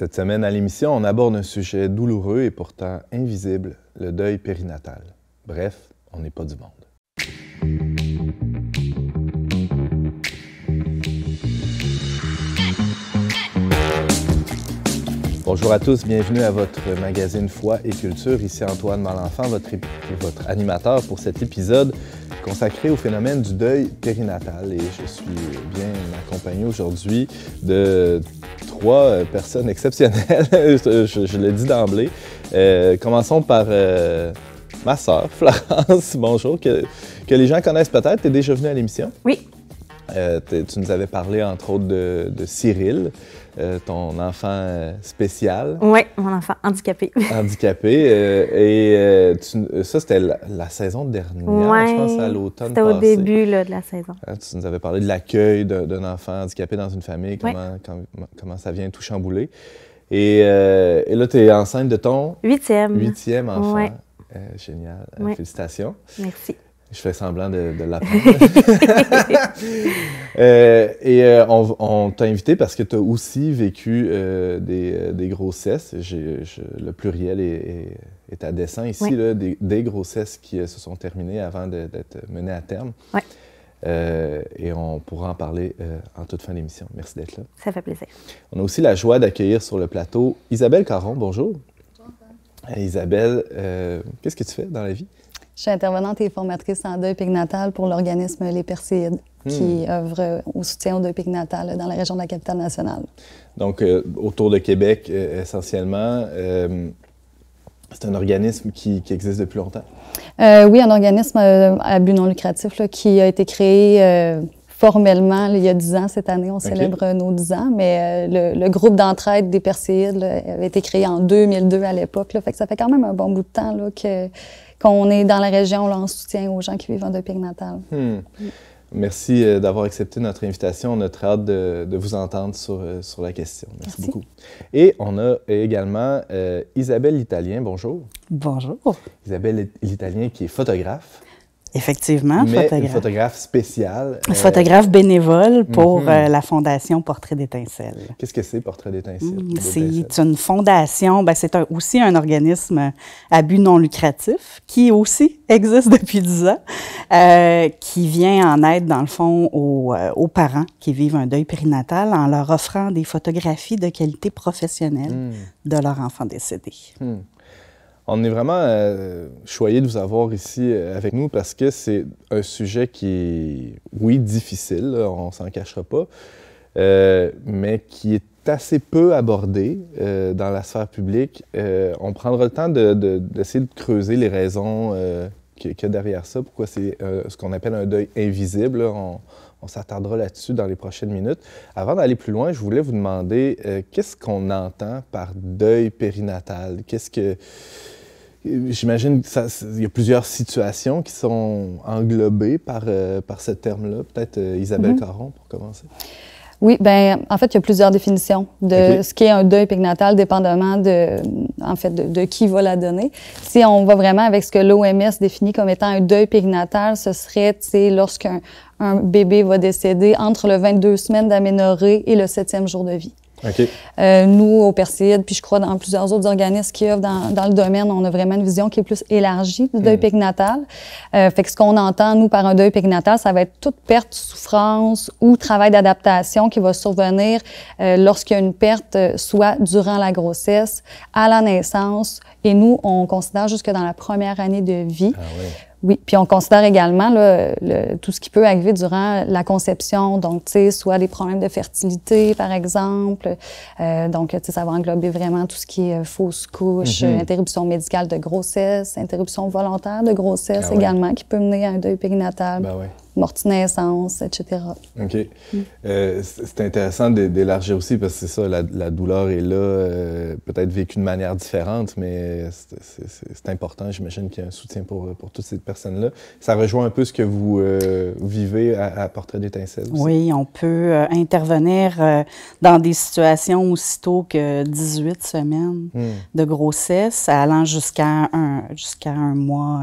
Cette semaine à l'émission, on aborde un sujet douloureux et pourtant invisible, le deuil périnatal. Bref, on n'est pas du monde. Bonjour à tous, bienvenue à votre magazine Foi et Culture. Ici Antoine Malenfant, votre, votre animateur pour cet épisode consacré au phénomène du deuil périnatal. Et je suis bien accompagné aujourd'hui de trois euh, personnes exceptionnelles, je, je, d'emblée. Euh, commençons par euh, ma sœur, Florence, bonjour, que, les gens connaissent peut-être. Tu es déjà venue à l'émission? Oui. tu nous avais parlé, entre autres, de, de Cyril. Euh, ton enfant euh, spécial. Oui, mon enfant handicapé. handicapé. Euh, et ça, c'était la, saison dernière, je pense, à l'automne C'était au début de la saison. Hein, tu nous avais parlé de l'accueil d'un enfant handicapé dans une famille, comment, comment ça vient tout chambouler. Et, là, tu es enceinte de ton... Huitième. Huitième enfant. génial. Félicitations. Merci. Je fais semblant de, de l'apprendre. Euh, et euh, on, t'a invité parce que tu as aussi vécu euh, des, grossesses. le pluriel est, à dessin ici, des, grossesses qui se sont terminées avant d'être menées à terme. Ouais. et on pourra en parler en toute fin d'émission. Merci d'être là. Ça fait plaisir. On a aussi la joie d'accueillir sur le plateau Isabelle Caron. Bonjour. Bonjour. Isabelle, qu'est-ce que tu fais dans la vie? Je suis intervenante et formatrice en deuil natal pour l'organisme Les Perséides, qui hmm. œuvre au soutien au deuil natal dans la région de la capitale nationale. Donc, euh, autour de Québec, euh, essentiellement, euh, c'est un organisme qui, existe depuis longtemps? oui, un organisme à but non lucratif qui a été créé formellement, il y a 10 ans cette année, on célèbre nos 10 ans, mais le, groupe d'entraide des Perséides avait été créé en 2002 à l'époque. ça fait quand même un bon bout de temps que on est dans la région on soutient soutien aux gens qui vivent en doping natal. Hmm. Merci euh, d'avoir accepté notre invitation. On a très hâte de, vous entendre sur, euh, sur, la question. Merci, beaucoup. Et on a également euh, Isabelle L'Italien. Bonjour. Bonjour. Isabelle L'Italien qui est photographe. Effectivement, photographe. spécial, euh, photographe bénévole pour mhm. euh, la Fondation Portrait d'étincelles. Qu'est-ce que c'est Portrait d'étincelles? Mm, c'est une fondation, ben, c'est aussi un organisme à but non lucratif qui aussi existe depuis 10 ans, euh, qui vient en aide, dans le fond, aux, parents qui vivent un deuil périnatal en leur offrant des photographies de qualité professionnelle mm. de leur enfant décédé. Mm. On est vraiment euh, choyé de vous avoir ici euh, avec nous parce que c'est un sujet qui est, oui, difficile, on s'en cachera pas, euh, mais qui est assez peu abordé dans la sphère publique. on prendra le temps d'essayer de, creuser les raisons qu'il y a derrière ça, pourquoi c'est ce qu'on appelle un deuil invisible. on, s'attardera là-dessus dans les prochaines minutes. Avant d'aller plus loin, je voulais vous demander qu'est-ce qu'on entend par deuil périnatal? Qu'est-ce que J'imagine qu'il y a plusieurs situations qui sont englobées par, euh, par ce terme-là. Peut-être euh, Isabelle mhm. Caron pour commencer. Oui, bien, en fait, il y a plusieurs définitions de ce qu'est un deuil pignatal, dépendamment de, en fait, de, qui va la donner. Si on va vraiment avec ce que l'OMS définit comme étant un deuil pignatal ce serait, lorsqu'un un bébé va décéder entre le 22 semaines d'aménorrhée et le septième jour de vie. Euh, nous, au Perseid, puis je crois dans plusieurs autres organismes qui œuvrent dans, le domaine, on a vraiment une vision qui est plus élargie du deuil mmh. natal. Euh, fait que ce qu'on entend, nous, par un deuil natal, ça va être toute perte, souffrance ou travail d'adaptation qui va survenir euh, lorsqu'il y a une perte, soit durant la grossesse, à la naissance, et nous, on considère jusque dans la première année de vie. Ah oui. Oui, puis on considère également là, le, tout ce qui peut arriver durant la conception, donc tu sais, soit des problèmes de fertilité par exemple, euh, donc tu sais, ça va englober vraiment tout ce qui est euh, fausse couche, mhm. euh, interruption médicale de grossesse, interruption volontaire de grossesse ah également, qui peut mener à un deuil périnatal. Ben, oui mort naissance, etc. OK. Euh, c'est intéressant d'élargir aussi parce que c'est ça, la, douleur est là, euh, peut-être vécue de manière différente, mais c'est important. J'imagine qu'il y a un soutien pour, euh, pour toutes ces personnes-là. Ça rejoint un peu ce que vous vivez à, Portrait d'étincelle Oui, on peut intervenir dans des situations aussitôt que 18 semaines hmm. de grossesse, allant jusqu'à un, jusqu'à un mois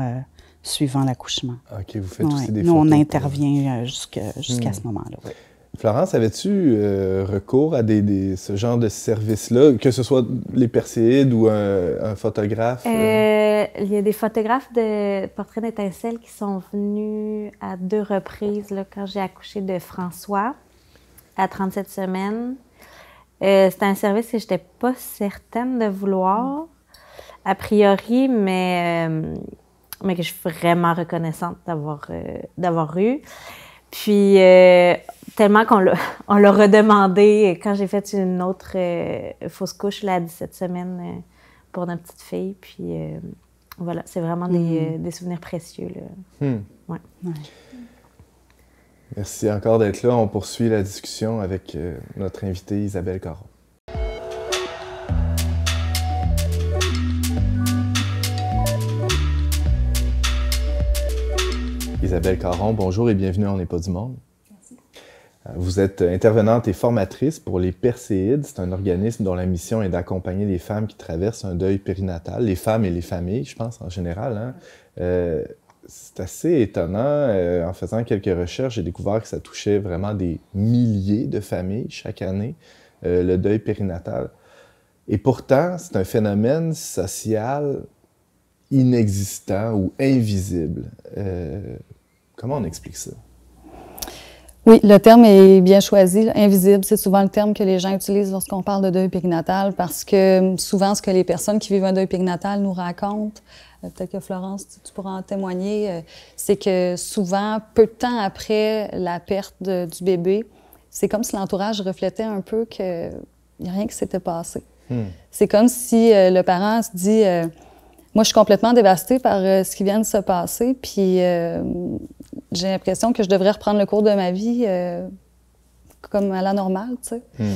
suivant l'accouchement. OK, vous faites aussi des Nous, on intervient euh, jusqu'à ce hmm. moment-là. Florence, avais-tu euh, recours à ce genre de service-là, que ce soit les perséides ou un, photographe? Euh? il y a des photographes de portraits d'étincelles qui sont venus à deux reprises là, quand j'ai accouché de François à 37 semaines. C'était un service que je n'étais pas certaine de vouloir, a priori, mais mais que je suis vraiment reconnaissante d'avoir, euh, d'avoir eu. Puis, euh, tellement qu'on l'a, redemandé euh, quand j'ai fait une autre fausse couche, là, 17 semaines, pour notre petite fille. Puis, voilà, c'est vraiment des, mm. des souvenirs précieux. Hmm. Merci encore d'être là. On poursuit la discussion avec notre invitée Isabelle Caron. Isabelle Caron, bonjour et bienvenue à On pas du monde. Merci. Euh, vous êtes intervenante et formatrice pour les Perséides. C'est un organisme dont la mission est d'accompagner les femmes qui traversent un deuil périnatal, les femmes et les familles, je pense, en général. Hein. Euh, c'est assez étonnant. Euh, en faisant quelques recherches, j'ai découvert que ça touchait vraiment des milliers de familles chaque année, le deuil périnatal. Et pourtant, c'est un phénomène social inexistant ou invisible. Euh, Comment on explique ça? Oui, le terme est bien choisi. Invisible, c'est souvent le terme que les gens utilisent lorsqu'on parle de deuil périnatal parce que hum, souvent, ce que les personnes qui vivent un deuil périnatal nous racontent, euh, peut-être que Florence, tu pourras en témoigner, euh, c'est que souvent, peu de temps après la perte du bébé, c'est comme si l'entourage reflétait un peu qu'il n'y a rien qui s'était passé. Hmm. C'est comme si euh, le parent se dit Moi, je suis complètement dévastée par ce qui vient de se passer, puis j'ai l'impression que je devrais reprendre le cours de ma vie euh, comme à la normale, tu sais. Hmm.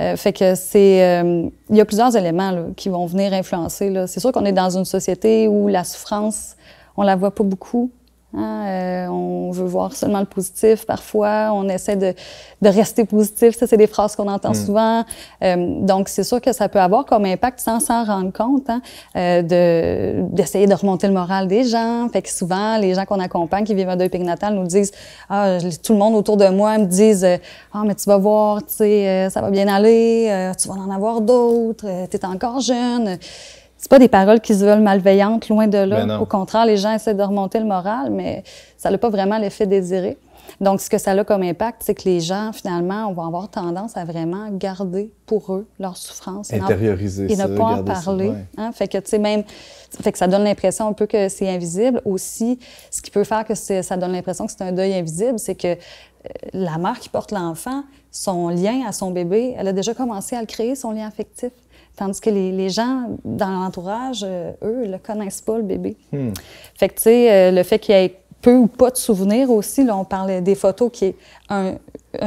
Euh, fait que c'est... Euh, il y a plusieurs éléments qui vont venir influencer. C'est sûr qu'on est dans une société où la souffrance, on la voit pas beaucoup. Hein, on voir seulement le positif. Parfois, on essaie de, de rester positif. Ça, c'est des phrases qu'on entend mm. souvent. Euh, donc, c'est sûr que ça peut avoir comme impact sans s'en rendre compte hein, euh, d'essayer de, remonter le moral des gens. Fait que souvent, les gens qu'on accompagne qui vivent un deuil périnatal nous disent ah, tout le monde autour de moi me disent euh, ah mais tu vas voir, tu sais, ça va bien aller, tu vas en avoir d'autres, tu es encore jeune c'est pas des paroles qui se veulent malveillantes, loin de là. Ben Au contraire, les gens essaient de remonter le moral, mais ça n'a pas vraiment l'effet désiré. Donc, ce que ça a comme impact, c'est que les gens, finalement, on avoir tendance à vraiment garder pour eux leur souffrance. Intérioriser et ne pas en parler. Hein. Fait que, tu sais, même, fait que ça donne l'impression un peu que c'est invisible. Aussi, ce qui peut faire que ça donne l'impression que c'est un deuil invisible, c'est que euh, la mère qui porte l'enfant, son lien à son bébé, elle a déjà commencé à le créer, son lien affectif. Tandis que les, gens dans l'entourage, euh, eux, ne connaissent pas le bébé. Hmm. Fait que, tu sais, euh, le fait qu'il y ait peu ou pas de souvenirs aussi, là, on parlait des photos qui un,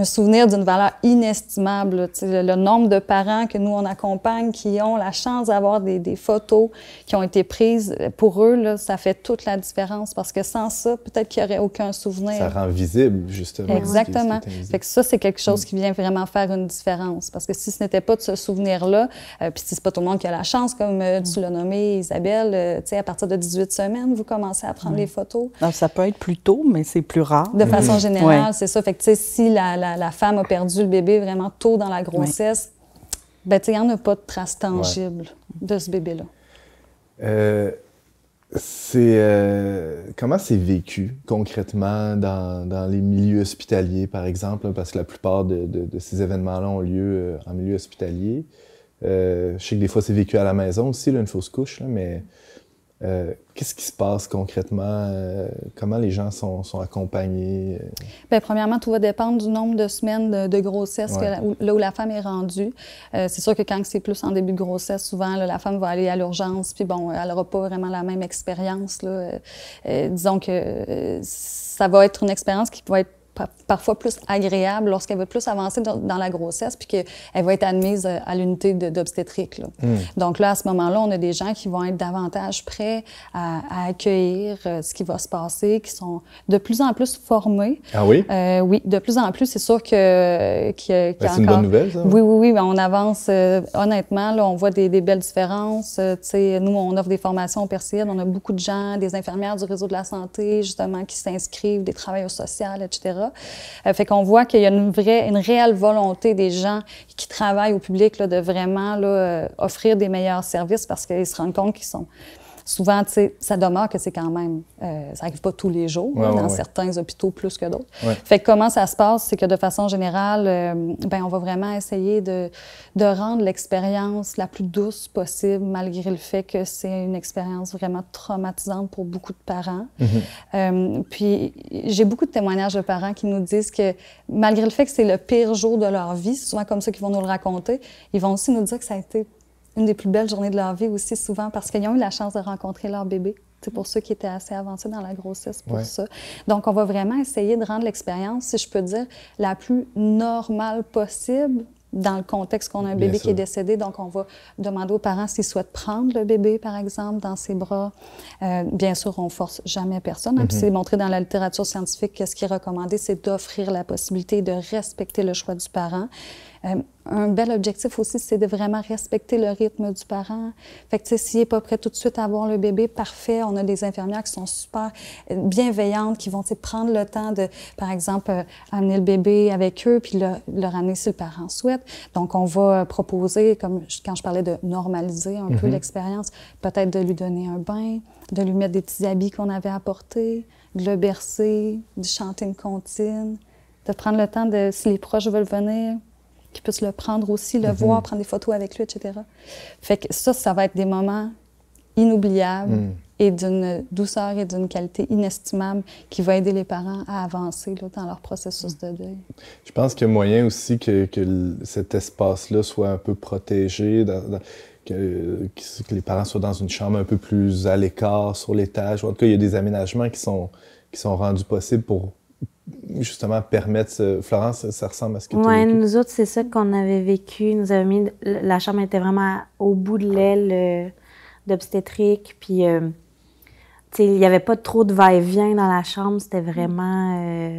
souvenir d'une valeur inestimable. Le, nombre de parents que nous, on accompagne, qui ont la chance d'avoir des, photos qui ont été prises, euh, pour eux, là, ça fait toute la différence parce que sans ça, peut-être qu'il n'y aurait aucun souvenir. Ça rend visible, justement. Exactement. que ça, c'est quelque chose mm. qui vient vraiment faire une différence parce que si ce n'était pas de ce souvenir-là, euh, puis si c'est pas tout le monde qui a la chance, comme euh, mm. tu l'as nommé, Isabelle, à partir de 18 semaines, vous commencez à prendre mm. les photos. Ah, ça peut être plus tôt, mais c'est plus rare. De façon générale, c'est ça si la, la, femme a perdu le bébé vraiment tôt dans la grossesse, ben, il n'y en a pas de traces tangibles de ce bébé-là. Euh, c'est euh, comment c'est vécu concrètement dans, dans, les milieux hospitaliers, par exemple, parce que la plupart de, de, ces événements-là ont lieu euh, en milieu hospitalier. je sais que des fois c'est vécu à la maison aussi, une fausse couche, mais euh, qu'est-ce qui se passe concrètement? Euh, comment les gens sont, accompagnés? Bien, premièrement, tout va dépendre du nombre de semaines de, grossesse, où, là où la femme est rendue. Euh, c'est sûr que quand c'est plus en début de grossesse, souvent, la femme va aller à l'urgence, puis bon, elle n'aura pas vraiment la même expérience. disons que ça va être une expérience qui va être parfois plus agréable lorsqu'elle va plus avancer dans, la grossesse puis qu'elle va être admise euh, à l'unité d'obstétrique. Hmm. Donc là, à ce moment-là, on a des gens qui vont être davantage prêts à, accueillir euh, ce qui va se passer, qui sont de plus en plus formés. Ah oui? Euh, oui, de plus en plus. C'est sûr que... Ben, c'est une bonne nouvelle, ça? Oui, oui, oui. on avance. honnêtement, là, on voit des, belles différences. nous, on offre des formations au persil, On a beaucoup de gens, des infirmières du réseau de la santé, justement, qui s'inscrivent, des travailleurs sociaux, etc. Euh, fait qu'on voit qu'il y a une vraie, une réelle volonté des gens qui travaillent au public de vraiment euh, offrir des meilleurs services parce qu'ils se rendent compte qu'ils sont souvent, ça demeure que c'est quand même, euh, ça n'arrive pas tous les jours, dans certains hôpitaux plus que d'autres. Fait comment ça se passe, c'est que de façon générale, euh, ben, on va vraiment essayer de, rendre l'expérience la plus douce possible, malgré le fait que c'est une expérience vraiment traumatisante pour beaucoup de parents. Mhm. Euh, puis j'ai beaucoup de témoignages de parents qui nous disent que malgré le fait que c'est le pire jour de leur vie, c'est souvent comme ça qu'ils vont nous le raconter, ils vont aussi nous dire que ça a été une des plus belles journées de leur vie aussi, souvent, parce qu'ils ont eu la chance de rencontrer leur bébé. C'est pour ceux qui étaient assez avancés dans la grossesse pour ça. Donc, on va vraiment essayer de rendre l'expérience, si je peux dire, la plus normale possible dans le contexte qu'on a un bébé qui est décédé. Donc, on va demander aux parents s'ils souhaitent prendre le bébé, par exemple, dans ses bras. Euh, bien sûr, on force jamais personne. Hein, mm-hmm. c'est montré dans la littérature scientifique que ce qui est recommandé, c'est d'offrir la possibilité de respecter le choix du parent. Euh, un bel objectif aussi, c'est de vraiment respecter le rythme du parent. Fait que, s'il n'est pas prêt tout de suite à avoir le bébé, parfait. On a des infirmières qui sont super euh, bienveillantes, qui vont prendre le temps de, par exemple, euh, amener le bébé avec eux, puis le, le, ramener si le parent souhaite. Donc, on va proposer, comme quand je parlais de normaliser un peu mm-hmm. l'expérience, peut-être de lui donner un bain, de lui mettre des petits habits qu'on avait apportés, de le bercer, de chanter une comptine, de prendre le temps de, si les proches veulent venir, qu'ils puisse le prendre aussi, le mhm. voir, prendre des photos avec lui, etc. Fait que ça, ça va être des moments inoubliables mm. et d'une douceur et d'une qualité inestimable qui va aider les parents à avancer là, dans leur processus de deuil. Je pense qu'il y a moyen aussi que, que cet espace-là soit un peu protégé. Que, que, les parents soient dans une chambre un peu plus à l'écart, sur l'étage. En tout cas, il y a des aménagements qui sont, qui sont rendus possibles pour justement permettre euh, Florence, ça ressemble à ce que tu Oui, nous autres, c'est ça qu'on avait vécu. Nous avons mis... La chambre était vraiment au bout de l'aile euh, d'obstétrique. Puis, euh, sais il n'y avait pas trop de va-et-vient dans la chambre. C'était vraiment...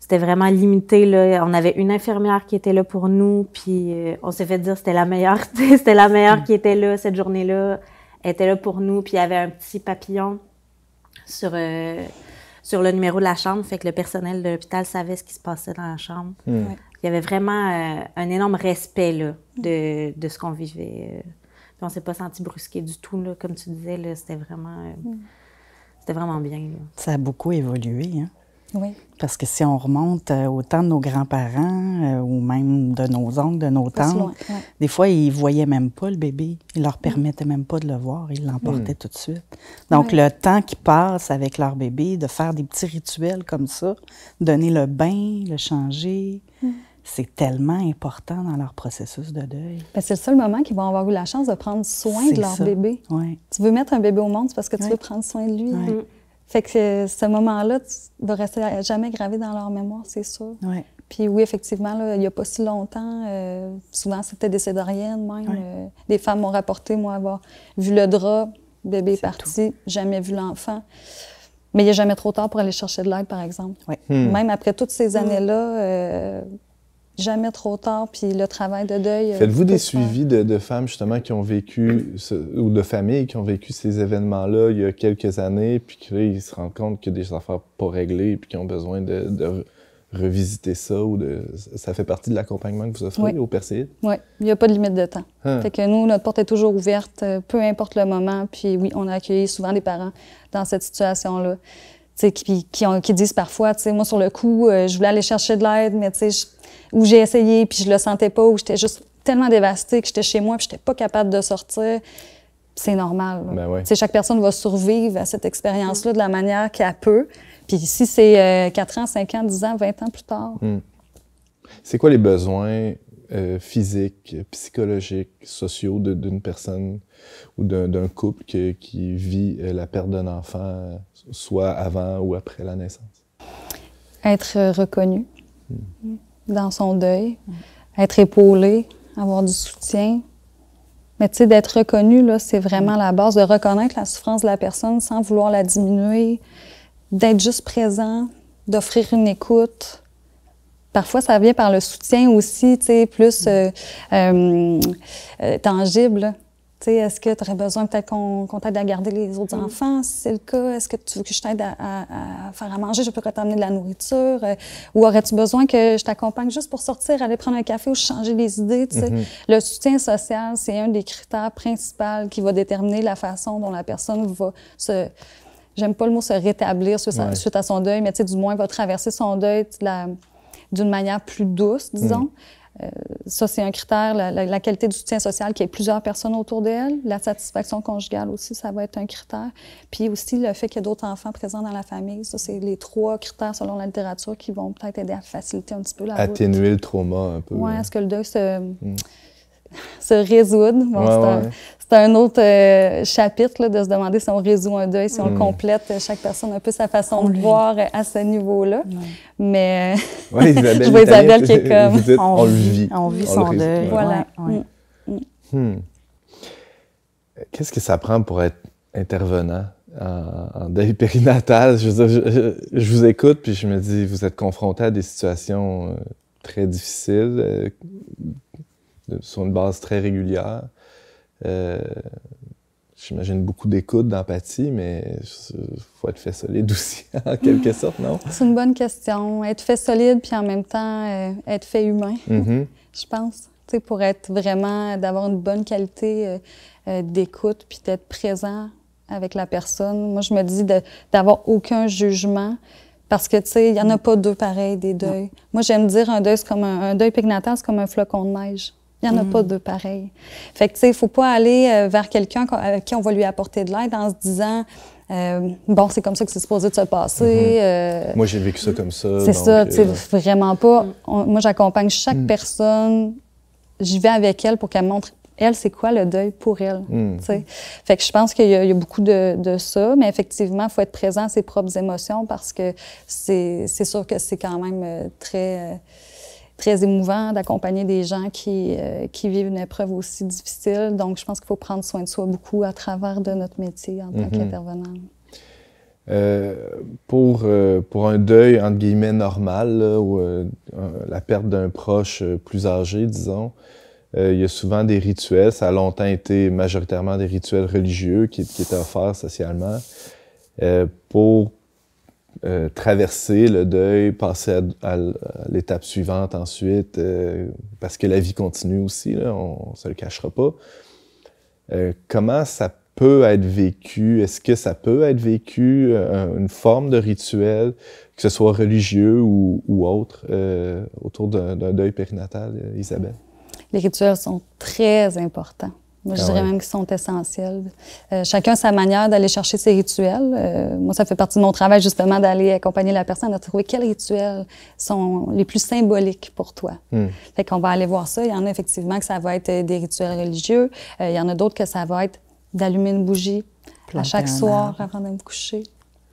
c'était vraiment limité. On avait une infirmière qui était là pour nous. Puis, on s'est fait dire que c'était la meilleure. c'était la meilleure qui était là cette journée-là. Elle était là pour nous. Puis, il y avait un petit papillon sur sur le numéro de la chambre, fait que le personnel de l'hôpital savait ce qui se passait dans la chambre. Hmm. Il y avait vraiment euh, un énorme respect de, de, ce qu'on vivait. Euh. Puis on s'est pas senti brusqué du tout, là, comme tu disais, c'était vraiment, euh, hmm. c'était vraiment bien. Ça a beaucoup évolué. Hein? Oui. Parce que si on remonte euh, au temps de nos grands-parents euh, ou même de nos oncles, de nos tantes, des fois, ils ne voyaient même pas le bébé. Ils ne leur mm. permettaient même pas de le voir. Ils l'emportaient mm. tout de suite. Donc, le temps qui passe avec leur bébé, de faire des petits rituels comme ça, donner le bain, le changer, mm. c'est tellement important dans leur processus de deuil. Ben, c'est le seul moment qu'ils vont avoir eu la chance de prendre soin de leur bébé. Tu veux mettre un bébé au monde, c'est parce que tu veux prendre soin de lui. Fait que euh, ce moment-là va rester jamais gravé dans leur mémoire, c'est sûr. Puis oui, effectivement, il n'y a pas si longtemps, euh, souvent c'était des cédariennes même. Euh, des femmes m'ont rapporté, moi, avoir vu le drap, bébé parti, jamais vu l'enfant. Mais il n'y a jamais trop tard pour aller chercher de l'aide, par exemple. Hmm. Même après toutes ces hmm. années-là, jamais trop tard, puis le travail de deuil. Euh, Faites-vous des suivis de, femmes justement qui ont vécu, ou de familles qui ont vécu ces événements-là il y a quelques années, puis qu'ils se rendent compte qu'il y a des affaires pas réglées, puis qu'ils ont besoin de, revisiter ça, ou de, ça fait partie de l'accompagnement que vous offrez au Perseid? Oui, il n'y a pas de limite de temps. Hein. Fait que nous, notre porte est toujours ouverte, euh, peu importe le moment, puis oui, on a accueilli souvent des parents dans cette situation-là. Qui, qui, ont, qui disent parfois, moi sur le coup, euh, je voulais aller chercher de l'aide, mais tu je où j'ai essayé, puis je le sentais pas, où j'étais juste tellement dévastée que j'étais chez moi, puis j'étais pas capable de sortir. C'est normal. Ben chaque personne va survivre à cette expérience-là de la manière qu'elle peut. Puis si c'est euh, quatre 4 ans, 5 ans, 10 ans, 20 ans plus tard. Hmm. C'est quoi les besoins euh, physiques, psychologiques, sociaux d'une personne ou d'un couple qui vit euh, la perte d'un enfant, soit avant ou après la naissance? Être reconnu. Hmm dans son deuil, être épaulé, avoir du soutien. Mais tu sais, d'être reconnu, là, c'est vraiment la base, de reconnaître la souffrance de la personne sans vouloir la diminuer, d'être juste présent, d'offrir une écoute. Parfois, ça vient par le soutien aussi, tu sais, plus euh, euh, euh, tangible. Est-ce que tu aurais besoin peut-être qu'on t'aide à garder les autres mm. enfants? Si c'est le cas, est-ce que tu veux que je t'aide à, faire à manger? Je peux t'amener de la nourriture? Euh, ou aurais-tu besoin que je t'accompagne juste pour sortir, aller prendre un café ou changer des idées? Mm-hmm. Le soutien social, c'est un des critères principaux qui va déterminer la façon dont la personne va se... J'aime pas le mot se rétablir suite, à, son deuil, mais du moins va traverser son deuil d'une manière plus douce, disons. Mm. Euh, ça, c'est un critère, la, qualité du soutien social, qu'il y ait plusieurs personnes autour d'elle. La satisfaction conjugale aussi, ça va être un critère. Puis aussi, le fait qu'il y ait d'autres enfants présents dans la famille. Ça, c'est les trois critères, selon la littérature, qui vont peut-être aider à faciliter un petit peu la Atténuer le trauma un peu. Oui, est-ce que le deuil se, hmm. se résoudre? c'est un autre euh, chapitre de se demander si on résout un deuil, si on mm. complète. Chaque personne a un peu sa façon de voir à ce niveau-là. Mais je vois Isabelle qui est comme... on, vit. On son deuil. Voilà. Mm, mm, hmm. Qu'est-ce que ça prend pour être intervenant en, deuil périnatal? Je, vous écoute, puis je me dis, vous êtes confronté à des situations euh, très difficiles, euh, sur une base très régulière. Euh, j'imagine beaucoup d'écoute, d'empathie, mais faut être fait solide aussi, en quelque sorte, non? C'est une bonne question. Être fait solide, puis en même temps, euh, être fait humain, mm-hmm. je pense. pour être vraiment, d'avoir une bonne qualité euh, d'écoute, puis d'être présent avec la personne. Moi, je me dis d'avoir aucun jugement. Parce que, tu sais, il n'y en a pas deux pareils, des deuils. Moi, j'aime dire un deuil, c'est comme un, deuil c'est comme un flocon de neige. Il n'y en a pas mm. deux pareils. Fait que, tu sais, il ne faut pas aller euh, vers quelqu'un avec qui on va lui apporter de l'aide en se disant, euh, bon, c'est comme ça que c'est supposé de se passer. Mm-hmm. Euh, moi, j'ai vécu ça comme ça. C'est ça, tu sais, vraiment pas. Mm. moi, j'accompagne chaque mm. personne. J'y vais avec elle pour qu'elle montre, elle, c'est quoi le deuil pour elle. Fait que je pense qu'il y, a beaucoup de, de ça, mais effectivement, il faut être présent à ses propres émotions parce que c'est sûr que c'est quand même très très émouvant d'accompagner des gens qui, euh, qui, vivent une épreuve aussi difficile. Donc, je pense qu'il faut prendre soin de soi beaucoup à travers de notre métier en tant mhm. qu'intervenant. Euh, pour, euh, pour un deuil, entre guillemets, normal, ou la perte d'un proche plus âgé, disons, il y a souvent des rituels. Ça a longtemps été majoritairement des rituels religieux qui, qui étaient offerts socialement. pour euh, traverser le deuil, passer à, l'étape suivante ensuite, euh, parce que la vie continue aussi, on ne se le cachera pas. Euh, comment ça peut être vécu? Est-ce que ça peut être vécu une forme de rituel, que ce soit religieux ou, ou autre, autour d'un deuil périnatal, Isabelle? Les rituels sont très importants je ah dirais même qu'ils sont essentiels. Euh, chacun sa manière d'aller chercher ses rituels. Euh, moi, ça fait partie de mon travail, justement, d'aller accompagner la personne à trouver quels rituels sont les plus symboliques pour toi. Hmm. Fait qu'on va aller voir ça. Il y en a effectivement que ça va être des rituels religieux. Euh, il y en a d'autres que ça va être d'allumer une bougie à chaque soir avant de me coucher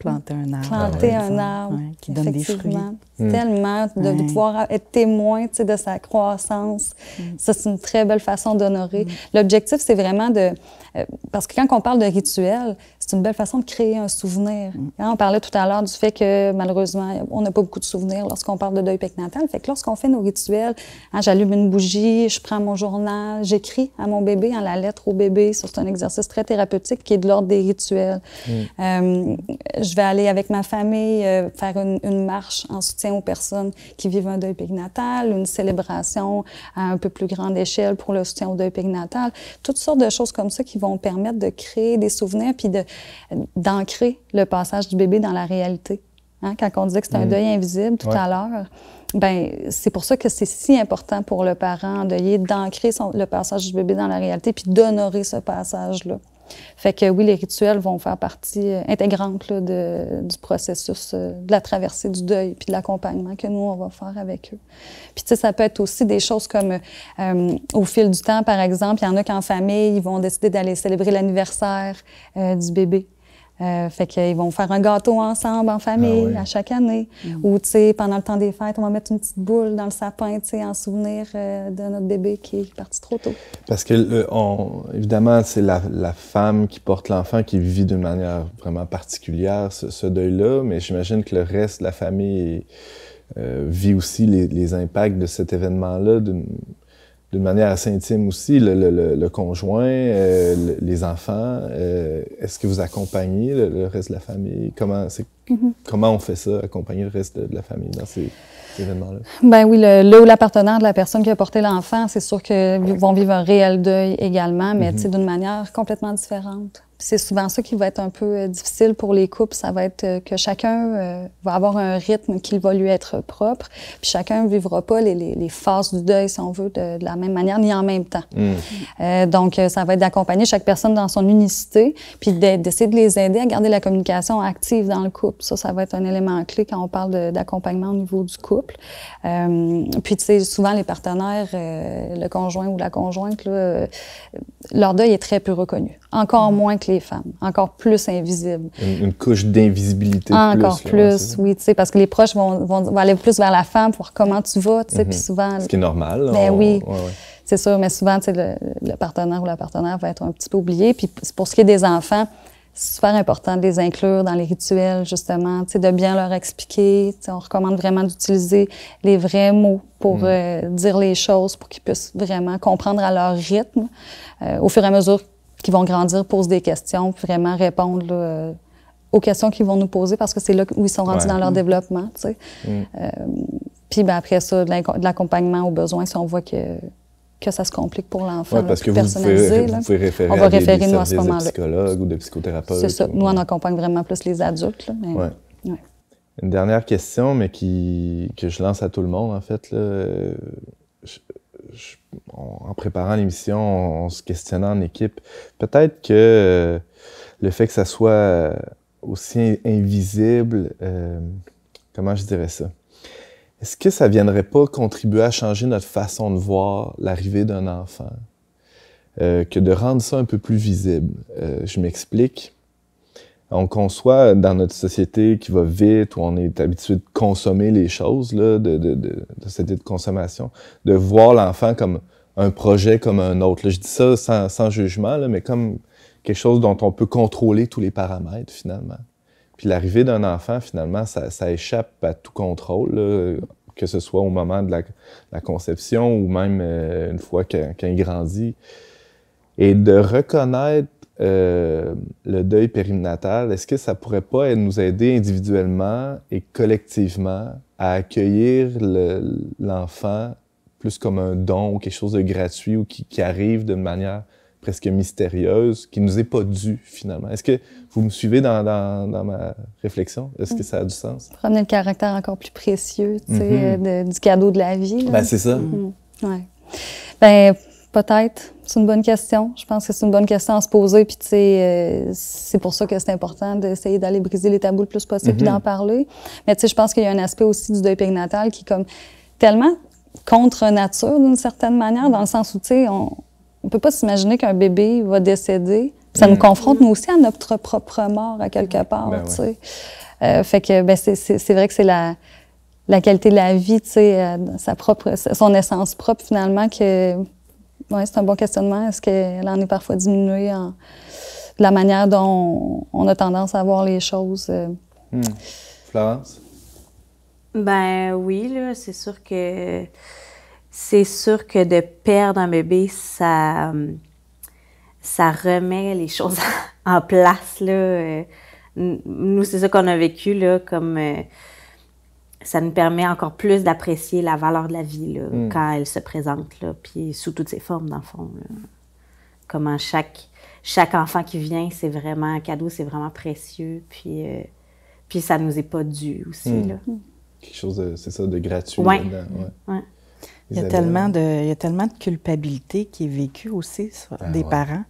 planter un arbre. qui donne des fruits. Mm. Tellement de pouvoir être témoin de sa croissance. Mm. c'est une très belle façon d'honorer. Mm. L'objectif, c'est vraiment de, euh, parce que quand on parle de rituel, c'est une belle façon de créer un souvenir. Mm. Hein, on parlait tout à l'heure du fait que malheureusement, on n'a pas beaucoup de souvenirs lorsqu'on parle de deuil pecnatal. Fait que lorsqu'on fait nos rituels, hein, j'allume une bougie, je prends mon journal, j'écris à mon bébé, en hein, la lettre au bébé. C'est un exercice très thérapeutique qui est de l'ordre des rituels. Mm. Euh, je vais aller avec ma famille euh, faire une, marche en soutien aux personnes qui vivent un deuil pecnatal, une célébration à un peu plus grande échelle pour le soutien au deuil pecnatal. Toutes sortes de choses comme ça qui vont permettre de créer des souvenirs puis d'ancrer le passage du bébé dans la réalité. Hein? Quand on disait que c'était un mm. deuil invisible tout à l'heure, ben c'est pour ça que c'est si important pour le parent endeuillé d'ancrer le passage du bébé dans la réalité puis d'honorer ce passage-là. Fait que oui, les rituels vont faire partie euh, intégrante du processus euh, de la traversée du deuil puis de l'accompagnement que nous, on va faire avec eux. Puis tu sais, ça peut être aussi des choses comme euh, au fil du temps, par exemple, il y en a en famille, ils vont décider d'aller célébrer l'anniversaire du bébé. Euh, fait qu'ils vont faire un gâteau ensemble en famille ah à chaque année. Mm. Ou tu sais, pendant le temps des fêtes, on va mettre une petite boule dans le sapin, tu sais, en souvenir euh, de notre bébé qui est parti trop tôt. Parce que évidemment, c'est la, femme qui porte l'enfant qui vit d'une manière vraiment particulière ce, deuil-là, mais j'imagine que le reste de la famille euh, vit aussi les, impacts de cet événement-là d'une manière assez intime aussi, le, conjoint, euh, les enfants. Euh, est-ce que vous accompagnez le, reste de la famille? Comment, mhm. comment on fait ça, accompagner le reste de, la famille dans ces, événements-là? Ben oui, le, ou la de la personne qui a porté l'enfant, c'est sûr qu'ils vont vivre un réel deuil également, mais mhm. d'une manière complètement différente c'est souvent ça qui va être un peu euh, difficile pour les couples. Ça va être euh, que chacun euh, va avoir un rythme qui va lui être propre, puis chacun ne vivra pas les, phases du deuil, si on veut, de, la même manière ni en même temps. Mm. donc, ça va être d'accompagner chaque personne dans son unicité, puis d'essayer de les aider à garder la communication active dans le couple. Ça, ça va être un élément clé quand on parle d'accompagnement au niveau du couple. puis, tu sais, souvent les partenaires, le conjoint ou la conjointe, leur deuil est très peu reconnu encore moins que les femmes, encore plus invisibles. Une, couche d'invisibilité. Encore plus, oui, tu sais, parce que les proches vont, aller plus vers la femme pour voir comment tu vas, tu sais, puis mhm. souvent... Ce qui est normal. ben oui, c'est sûr, mais souvent, tu sais, le, partenaire ou la partenaire va être un petit peu oublié. Puis pour ce qui est des enfants, c'est super important de les inclure dans les rituels, justement, tu sais, de bien leur expliquer. on recommande vraiment d'utiliser les vrais mots pour mhm. euh, dire les choses, pour qu'ils puissent vraiment comprendre à leur rythme. Euh, au fur et à mesure qui vont grandir posent des questions, puis vraiment répondre euh, aux questions qu'ils vont nous poser parce que c'est là où ils sont rendus dans leur mm. développement. Mm. Euh, puis ben, après ça, de l'accompagnement aux besoins si on voit que que ça se complique pour l'enfant. Oui, parce on va référer, nous, à ce moment-là. psychologues ou de psychothérapeutes. C'est ça. Nous, on accompagne vraiment plus les adultes. Une dernière question, mais qui, que je lance à tout le monde, en fait en préparant l'émission, en se questionnant en équipe. Peut-être que euh, le fait que ça soit euh, aussi invisible, euh, comment je dirais ça? Est-ce que ça viendrait pas contribuer à changer notre façon de voir l'arrivée d'un enfant? que de rendre ça un peu plus visible. je m'explique on conçoit dans notre société qui va vite, où on est habitué de consommer les choses, là, de, de, de, cette idée de consommation, de voir l'enfant comme un projet comme un autre. je dis ça sans, sans jugement, là, mais comme quelque chose dont on peut contrôler tous les paramètres, finalement. Puis l'arrivée d'un enfant, finalement, ça, ça, échappe à tout contrôle, que ce soit au moment de la, conception ou même euh, une fois qu'il grandit. Et de reconnaître euh, le deuil périnatal, est-ce que ça pourrait pas nous aider individuellement et collectivement à accueillir l'enfant plus comme un don ou quelque chose de gratuit ou qui, arrive de manière presque mystérieuse, qui nous est pas due finalement. Est-ce que vous me suivez dans, ma réflexion? Est-ce que ça a du sens? Prenez le caractère encore plus précieux mm-hmm. du cadeau de la vie. Ben, c'est ça. Mm-hmm. Mm. Ouais. Ben, Peut-être. C'est une bonne question. Je pense que c'est une bonne question à se poser. Puis, tu sais, euh, c'est pour ça que c'est important d'essayer d'aller briser les tabous le plus possible et mhm. d'en parler. Mais, tu sais, je pense qu'il y a un aspect aussi du deuil périnatal qui est comme tellement contre nature d'une certaine manière, dans le sens où, tu sais, on, ne peut pas s'imaginer qu'un bébé va décéder. Ça nous mhm. confronte, nous aussi, à notre propre mort, à quelque ben part, tu sais. Euh, fait que, ben, c'est vrai que c'est la, la qualité de la vie, tu sais, euh, sa propre, son essence propre, finalement, que ouais, c'est un bon questionnement. Est-ce qu'elle en est parfois diminuée en la manière dont on a tendance à voir les choses? Euh? Hmm. Florence? Ben oui, là, c'est sûr que c'est sûr que de perdre un bébé, ça, ça remet les choses en place. Là. Euh. Nous, c'est ça qu'on a vécu là, comme euh, ça nous permet encore plus d'apprécier la valeur de la vie hmm. quand elle se présente, là, puis sous toutes ses formes, dans le fond. Comment chaque, chaque enfant qui vient, c'est vraiment un cadeau, c'est vraiment précieux, puis, ça euh, puis ça nous est pas dû aussi. Hmm. Quelque chose, de, c'est ça, de gratuit. Il, y a tellement de, tellement de culpabilité qui est vécue aussi ah, des parents.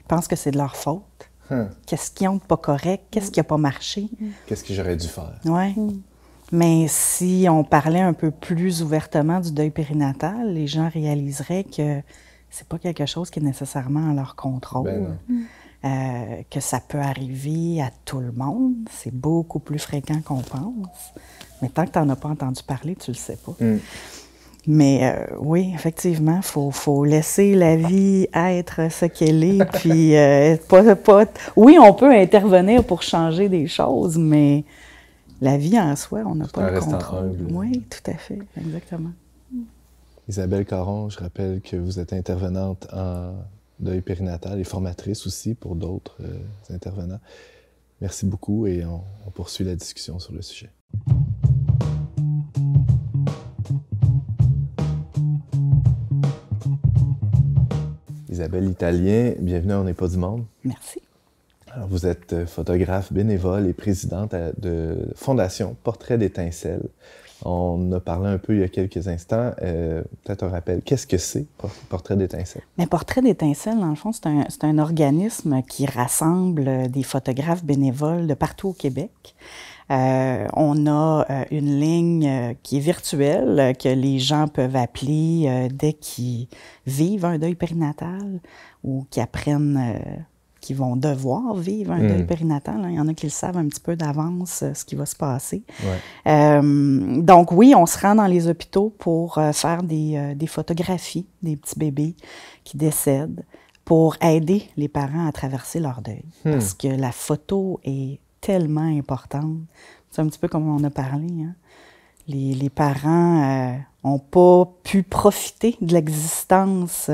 Ils pensent que c'est de leur faute. Hein. Qu'est-ce qu'ils ont pas correct? Qu'est-ce mm. qui n'a pas marché? Qu'est-ce que j'aurais dû faire? Oui. Mm. Mais si on parlait un peu plus ouvertement du deuil périnatal, les gens réaliseraient que c'est pas quelque chose qui est nécessairement en leur contrôle. Ben euh, que ça peut arriver à tout le monde. C'est beaucoup plus fréquent qu'on pense. Mais tant que tu n'en as pas entendu parler, tu le sais pas. Mm. Mais euh, oui, effectivement, faut, faut laisser la vie être ce qu'elle est. puis, euh, pas, pas, oui, on peut intervenir pour changer des choses, mais la vie en soi, on n'a pas le contrôle. Oui, tout à fait, exactement. Isabelle Caron, je rappelle que vous êtes intervenante en deuil périnatal et formatrice aussi pour d'autres euh, intervenants. Merci beaucoup et on, on poursuit la discussion sur le sujet. Isabelle Italien, bienvenue à On n'est pas du monde. Merci. Vous êtes euh, photographe bénévole et présidente de Fondation Portrait d'étincelles. On a parlé un peu il y a quelques instants. Euh, peut-être un rappel, qu'est-ce que c'est Portrait d'Étincelle? Mais Portrait d'étincelles, dans le fond, c'est un, organisme qui rassemble euh, des photographes bénévoles de partout au Québec. on a une ligne qui est virtuelle que les gens peuvent appeler dès qu'ils vivent un deuil périnatal ou qu'ils apprennent qui vont devoir vivre un hmm. deuil périnatal. Hein. Il y en a qui le savent un petit peu d'avance, euh, ce qui va se passer. Euh, donc oui, on se rend dans les hôpitaux pour euh, faire des, photographies des petits bébés qui décèdent pour aider les parents à traverser leur deuil. Hmm. Parce que la photo est tellement importante. C'est un petit peu comme on a parlé. Hein. Les, les, parents n'ont pas pu profiter de l'existence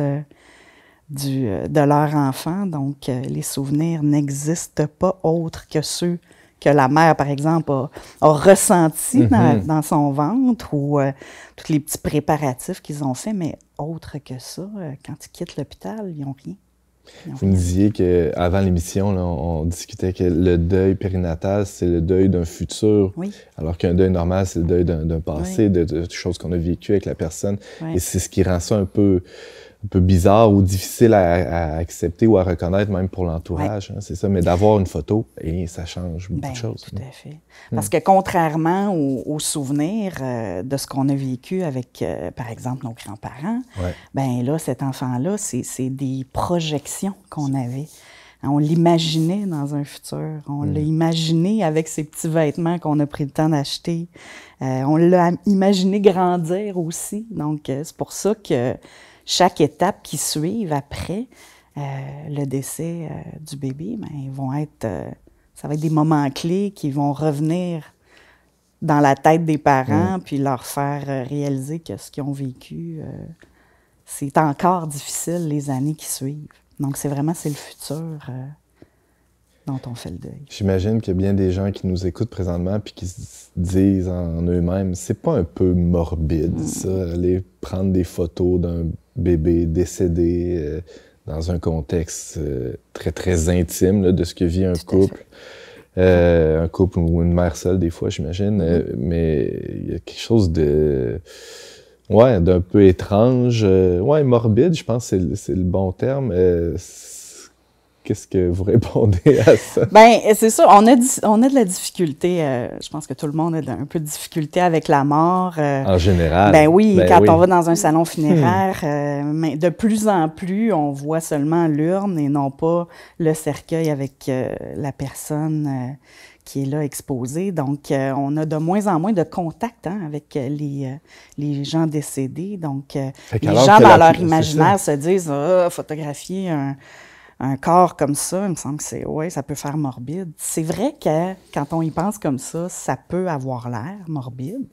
euh, de leur enfant. Donc, euh, les souvenirs n'existent pas autres que ceux que la mère, par exemple, a, ressenti mhm. dans, son ventre ou euh, tous les petits préparatifs qu'ils ont faits, mais autre que ça, quand ils quittent l'hôpital, ils n'ont rien. Vous me disiez qu'avant l'émission, on, discutait que le deuil périnatal, c'est le deuil d'un futur, alors qu'un deuil normal, c'est le deuil d'un passé, de, choses qu'on a vécues avec la personne. Et c'est ce qui rend ça un peu un peu bizarre ou difficile à, accepter ou à reconnaître, même pour l'entourage. Hein, c'est ça. Mais d'avoir une photo, et ça change beaucoup de ben, choses. Tout à fait. Hmm. Parce que contrairement aux, souvenirs euh, de ce qu'on a vécu avec, euh, par exemple, nos grands-parents, ben là, cet enfant-là, c'est des projections qu'on avait. On l'imaginait dans un futur. On hmm. l'a imaginé avec ses petits vêtements qu'on a pris le temps d'acheter. Euh, on l'a imaginé grandir aussi. Donc, c'est pour ça que chaque étape qui suivent après euh, le décès euh, du bébé, ben, vont être, euh, ça va être des moments clés qui vont revenir dans la tête des parents, mm. puis leur faire réaliser que ce qu'ils ont vécu, c'est encore difficile les années qui suivent. Donc c'est vraiment, c'est le futur dont on fait le deuil. J'imagine qu'il y a bien des gens qui nous écoutent présentement puis qui se disent en eux-mêmes, c'est pas un peu morbide, mm. ça, aller prendre des photos d'un bébé décédé euh, dans un contexte euh, très, très intime de ce que vit un couple. Euh, un couple ou une mère seule, des fois, j'imagine. Mm. mais il y a quelque chose de... Ouais, d'un peu étrange. ouais, morbide, je pense que c'est le, le bon terme. Qu'est-ce que vous répondez à ça? Bien, c'est ça. on a, on a de la difficulté. Euh, je pense que tout le monde a un peu de difficulté avec la mort. Euh. en général. Ben oui, ben quand on va dans un salon hmm. funéraire, euh, de plus en plus, on voit seulement l'urne et non pas le cercueil avec la personne qui est là exposée. Donc, on a de moins en moins de contact hein, avec les, gens décédés. Donc, les gens, dans leur imaginaire, se disent ah, photographier un, un corps comme ça, il me semble que c'est, ouais, ça peut faire morbide. C'est vrai que quand on y pense comme ça, ça peut avoir l'air morbide,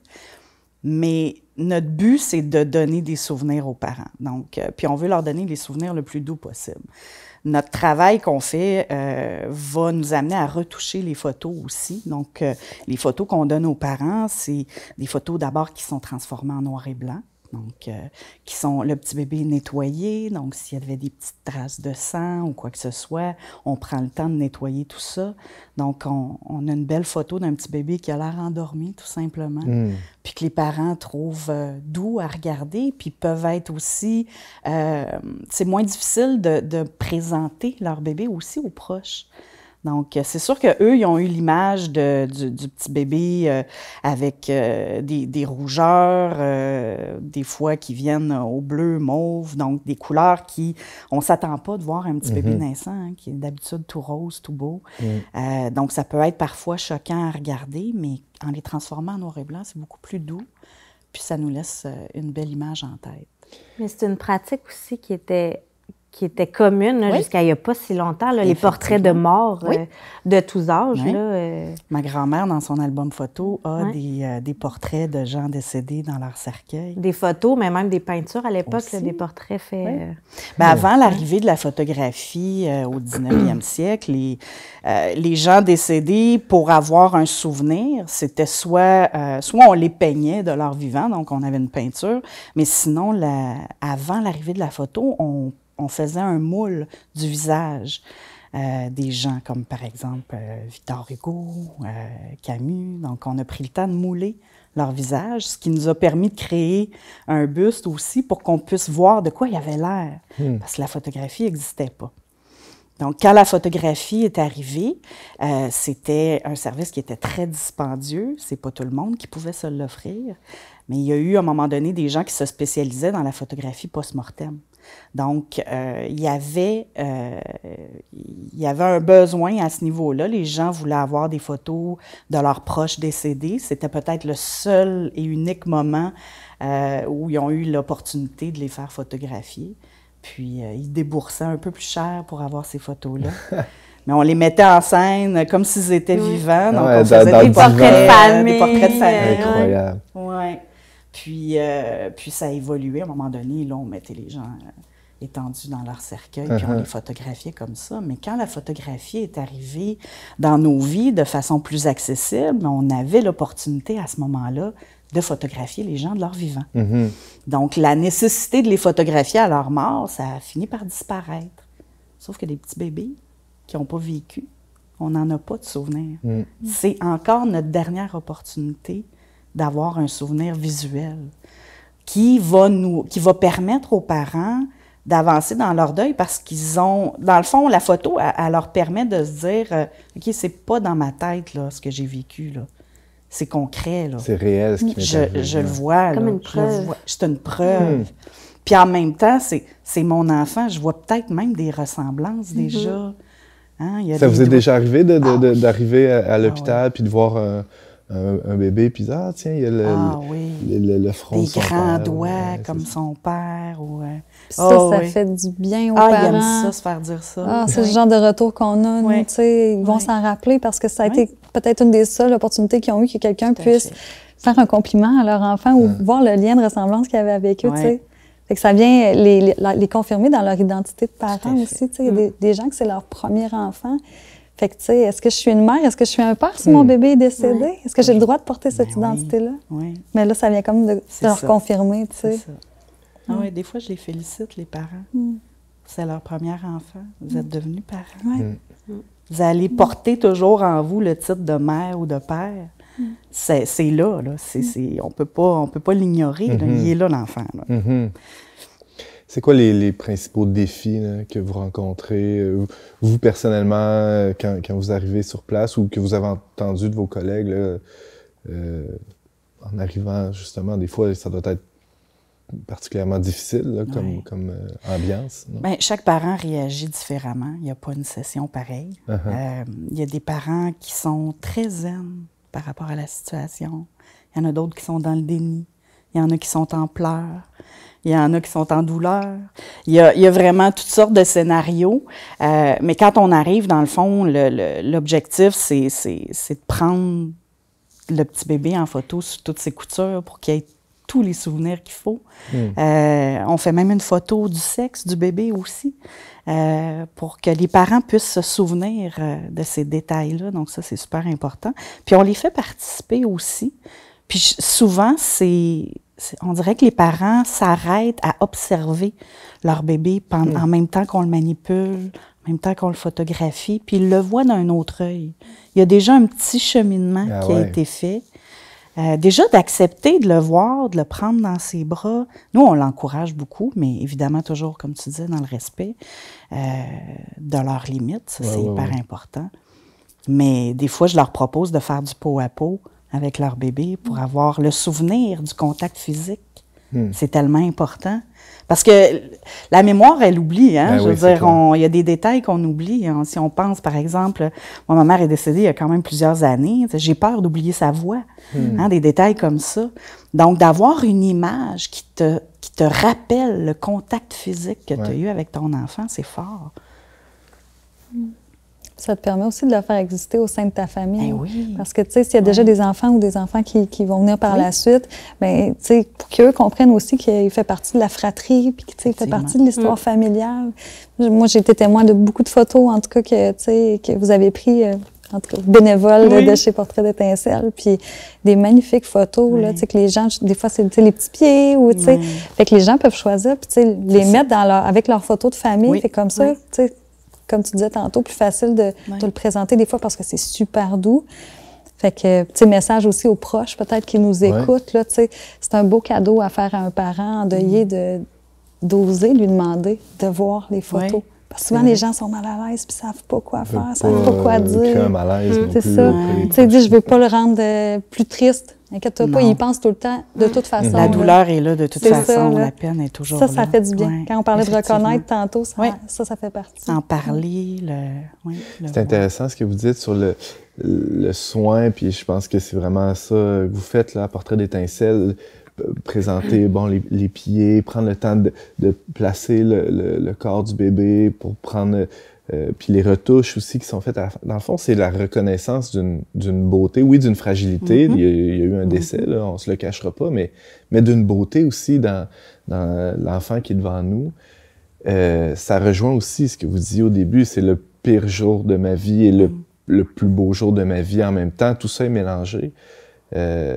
mais notre but, c'est de donner des souvenirs aux parents. Donc, euh, puis on veut leur donner les souvenirs le plus doux possible. Notre travail qu'on fait euh, va nous amener à retoucher les photos aussi. Donc, euh, les photos qu'on donne aux parents, c'est des photos d'abord qui sont transformées en noir et blanc. Donc, euh, qui sont le petit bébé nettoyé. Donc, s'il y avait des petites traces de sang ou quoi que ce soit, on prend le temps de nettoyer tout ça. Donc, on, a une belle photo d'un petit bébé qui a l'air endormi, tout simplement. Hmm. Puis que les parents trouvent euh, doux à regarder. Puis peuvent être aussi. Euh, c'est moins difficile de, présenter leur bébé aussi aux proches. Donc, euh, c'est sûr qu'eux, ils ont eu l'image du, petit bébé euh, avec euh, des, rougeurs, des fois qui viennent au bleu, mauve, donc des couleurs qui, on ne s'attend pas de voir un petit bébé mhm. naissant, hein, qui est d'habitude tout rose, tout beau. Mm. donc, ça peut être parfois choquant à regarder, mais en les transformant en noir et blanc, c'est beaucoup plus doux, puis ça nous laisse une belle image en tête. Mais c'est une pratique aussi qui était qui était commune jusqu'à il n'y a pas si longtemps, les portraits de morts euh, de tous âges. Euh. Ma grand-mère, dans son album photo, a des, euh, des, portraits de gens décédés dans leur cercueil. Des photos, mais même des peintures à l'époque, des portraits faits. Ben, avant l'arrivée de la photographie au 19e siècle, les, les gens décédés, pour avoir un souvenir, c'était soit, soit on les peignait de leur vivant, donc on avait une peinture, mais sinon, la, avant l'arrivée de la photo, on on faisait un moule du visage euh, des gens, comme par exemple euh, Victor Hugo, euh, Camus. Donc, on a pris le temps de mouler leur visage, ce qui nous a permis de créer un buste aussi pour qu'on puisse voir de quoi il avait l'air, hmm. parce que la photographie n'existait pas. Donc, quand la photographie est arrivée, c'était un service qui était très dispendieux. C'est pas tout le monde qui pouvait se l'offrir. Mais il y a eu, à un moment donné, des gens qui se spécialisaient dans la photographie post-mortem. Donc, euh, il, y avait, euh, il y avait un besoin à ce niveau-là. Les gens voulaient avoir des photos de leurs proches décédés. C'était peut-être le seul et unique moment euh, où ils ont eu l'opportunité de les faire photographier. Puis, ils déboursaient un peu plus cher pour avoir ces photos-là. mais on les mettait en scène comme s'ils étaient vivants. Ah Donc, on faisait des, portraits de des, portraits de Ouais. Euh, puis, ça a évolué. À un moment donné, là, on mettait les gens euh, étendus dans leur cercueil, puis on uh-huh. les photographiait comme ça. Mais quand la photographie est arrivée dans nos vies de façon plus accessible, on avait l'opportunité à ce moment-là de photographier les gens de leur vivant. Mm-hmm. Donc, la nécessité de les photographier à leur mort, ça a fini par disparaître. Sauf que des petits bébés qui n'ont pas vécu, on n'en a pas de souvenirs. Mm. C'est encore notre dernière opportunité d'avoir un souvenir visuel qui va, nous, qui va permettre aux parents d'avancer dans leur deuil parce qu'ils ont, dans le fond, la photo, elle, leur permet de se dire, euh, OK, c'est pas dans ma tête, là, ce que j'ai vécu, là. C'est concret, là. C'est réel, ce qui je, je le vois, Comme une preuve. C'est une preuve. Puis en même temps, c'est mon enfant. Je vois peut-être même des ressemblances, mm-hmm. déjà. Hein? Il y a ça vous est déjà arrivé ah d'arriver à, ah l'hôpital puis de voir un, bébé, puis ah, tiens, il y a le, ah, le, front Des grands doigts comme son père. Ou, euh, ah, Ça, ça fait du bien aux ah, parents. Ah, ils aiment ça, se faire dire ça. Ah, c'est le genre de retour qu'on a, Ils vont s'en rappeler parce que ça a été peut-être une des seules opportunités qu'ils ont eu que quelqu'un puisse faire un compliment à leur enfant ou voir le lien de ressemblance qu'il avait avec eux, tu sais. Fait que ça vient les, confirmer dans leur identité de parents aussi. Il y mm. des, gens que c'est leur premier enfant est-ce que je suis une mère? Est-ce que je suis un père si mon hmm. bébé est décédé? Est-ce que j'ai le droit de porter cette ben identité-là? Oui. Mais là, ça vient comme de, se reconfirmer. confirmer, tu ah des fois, je les félicite, les parents. Hmm. C'est leur premier enfant. Vous hmm. êtes devenus parents. Vous allez porter toujours en vous le titre de mère ou de père. C'est là, là. on ne peut pas l'ignorer. Il mm-hmm. est là, l'enfant. Mm-hmm. C'est quoi les, principaux défis que vous rencontrez, euh, vous personnellement, euh, quand, vous arrivez sur place ou que vous avez entendu de vos collègues euh, en arrivant justement? Des fois, ça doit être particulièrement difficile comme, ambiance. Ben, chaque parent réagit différemment. Il n'y a pas une session pareille. Uh-huh. il y a des parents qui sont très zen par rapport à la situation. Il y en a d'autres qui sont dans le déni. Il y en a qui sont en pleurs. Il y en a qui sont en douleur. Il y a, vraiment toutes sortes de scénarios. Euh, mais quand on arrive, dans le fond, l'objectif, c'est de prendre le petit bébé en photo sous toutes ses coutures pour qu'il ait tous les souvenirs qu'il faut. Hmm. Euh, on fait même une photo du sexe du bébé aussi euh, pour que les parents puissent se souvenir de ces détails-là. Donc ça, c'est super important. Puis on les fait participer aussi. Puis souvent, c'est on dirait que les parents s'arrêtent à observer leur bébé mm. en même temps qu'on le manipule, en même temps qu'on le photographie, puis ils le voient d'un autre œil. Il y a déjà un petit cheminement ah qui a été fait. Euh, déjà d'accepter de le voir, de le prendre dans ses bras. Nous, on l'encourage beaucoup, mais évidemment toujours, comme tu dis, dans le respect euh, de leurs limites. c'est hyper important. Mais des fois, je leur propose de faire du pot à peau, avec leur bébé pour mm. avoir le souvenir du contact physique. Mm. C'est tellement important. Parce que la mémoire, elle oublie. Hein. Ben je veux dire, il y a des détails qu'on oublie. Hein. Si on pense, par exemple, ma mère est décédée il y a quand même plusieurs années. J'ai peur d'oublier sa voix. Mm. Hein, des détails comme ça. Donc, d'avoir une image qui te, qui te rappelle le contact physique que tu as eu avec ton enfant, c'est fort. Ça te permet aussi de le faire exister au sein de ta famille. Ben Parce que, tu sais, s'il y a déjà des enfants ou des enfants qui, vont venir par la suite, bien, tu sais, pour qu'eux comprennent aussi qu'il fait partie de la fratrie, puis qu'il fait partie de l'histoire mm. familiale. Moi, j'ai été témoin de beaucoup de photos, en tout cas, que, tu sais, que vous avez pris. Euh, en tout cas, bénévole de chez Portrait d'étincelle, puis des magnifiques photos là, tu sais que les gens, des fois c'est les petits pieds ou tu sais, fait que les gens peuvent choisir puis tu sais les mettre dans leur avec leurs photos de famille, fait comme ça, tu sais comme tu disais tantôt, plus facile de, le présenter des fois parce que c'est super doux. Fait que, petit message aussi aux proches, peut-être, qui nous écoutent, là, c'est un beau cadeau à faire à un parent endeuillé mm-hmm. de d'oser lui demander de voir les photos. Parce que souvent, les mm. gens sont mal à l'aise puis savent pas quoi faire, ne savent pas quoi dire. Mm. C'est ça. Tu sais, dis, je veux pas le rendre euh, plus triste. Inquiète-toi pas, il pense tout le temps, de toute mm-hmm. façon. La douleur est là, de toute façon. la peine est toujours là. Ça, ça fait du bien. Quand on parlait de reconnaître tantôt, ça, ça, fait partie. En parler, le. c'est intéressant ce que vous dites sur le, le soin, puis je pense que c'est vraiment ça que vous faites, là, portrait d'étincelle présenter bon, les, pieds, prendre le temps de, placer le, corps du bébé pour prendre... Euh, puis les retouches aussi qui sont faites. À, dans le fond, c'est la reconnaissance d'une beauté, oui, d'une fragilité. Mm-hmm. il, y a, eu un mm-hmm. décès, là, on se le cachera pas, mais, mais d'une beauté aussi dans, l'enfant qui est devant nous. Euh, ça rejoint aussi ce que vous disiez au début, c'est le pire jour de ma vie et le, mm-hmm. plus beau jour de ma vie en même temps. Tout ça est mélangé. Euh,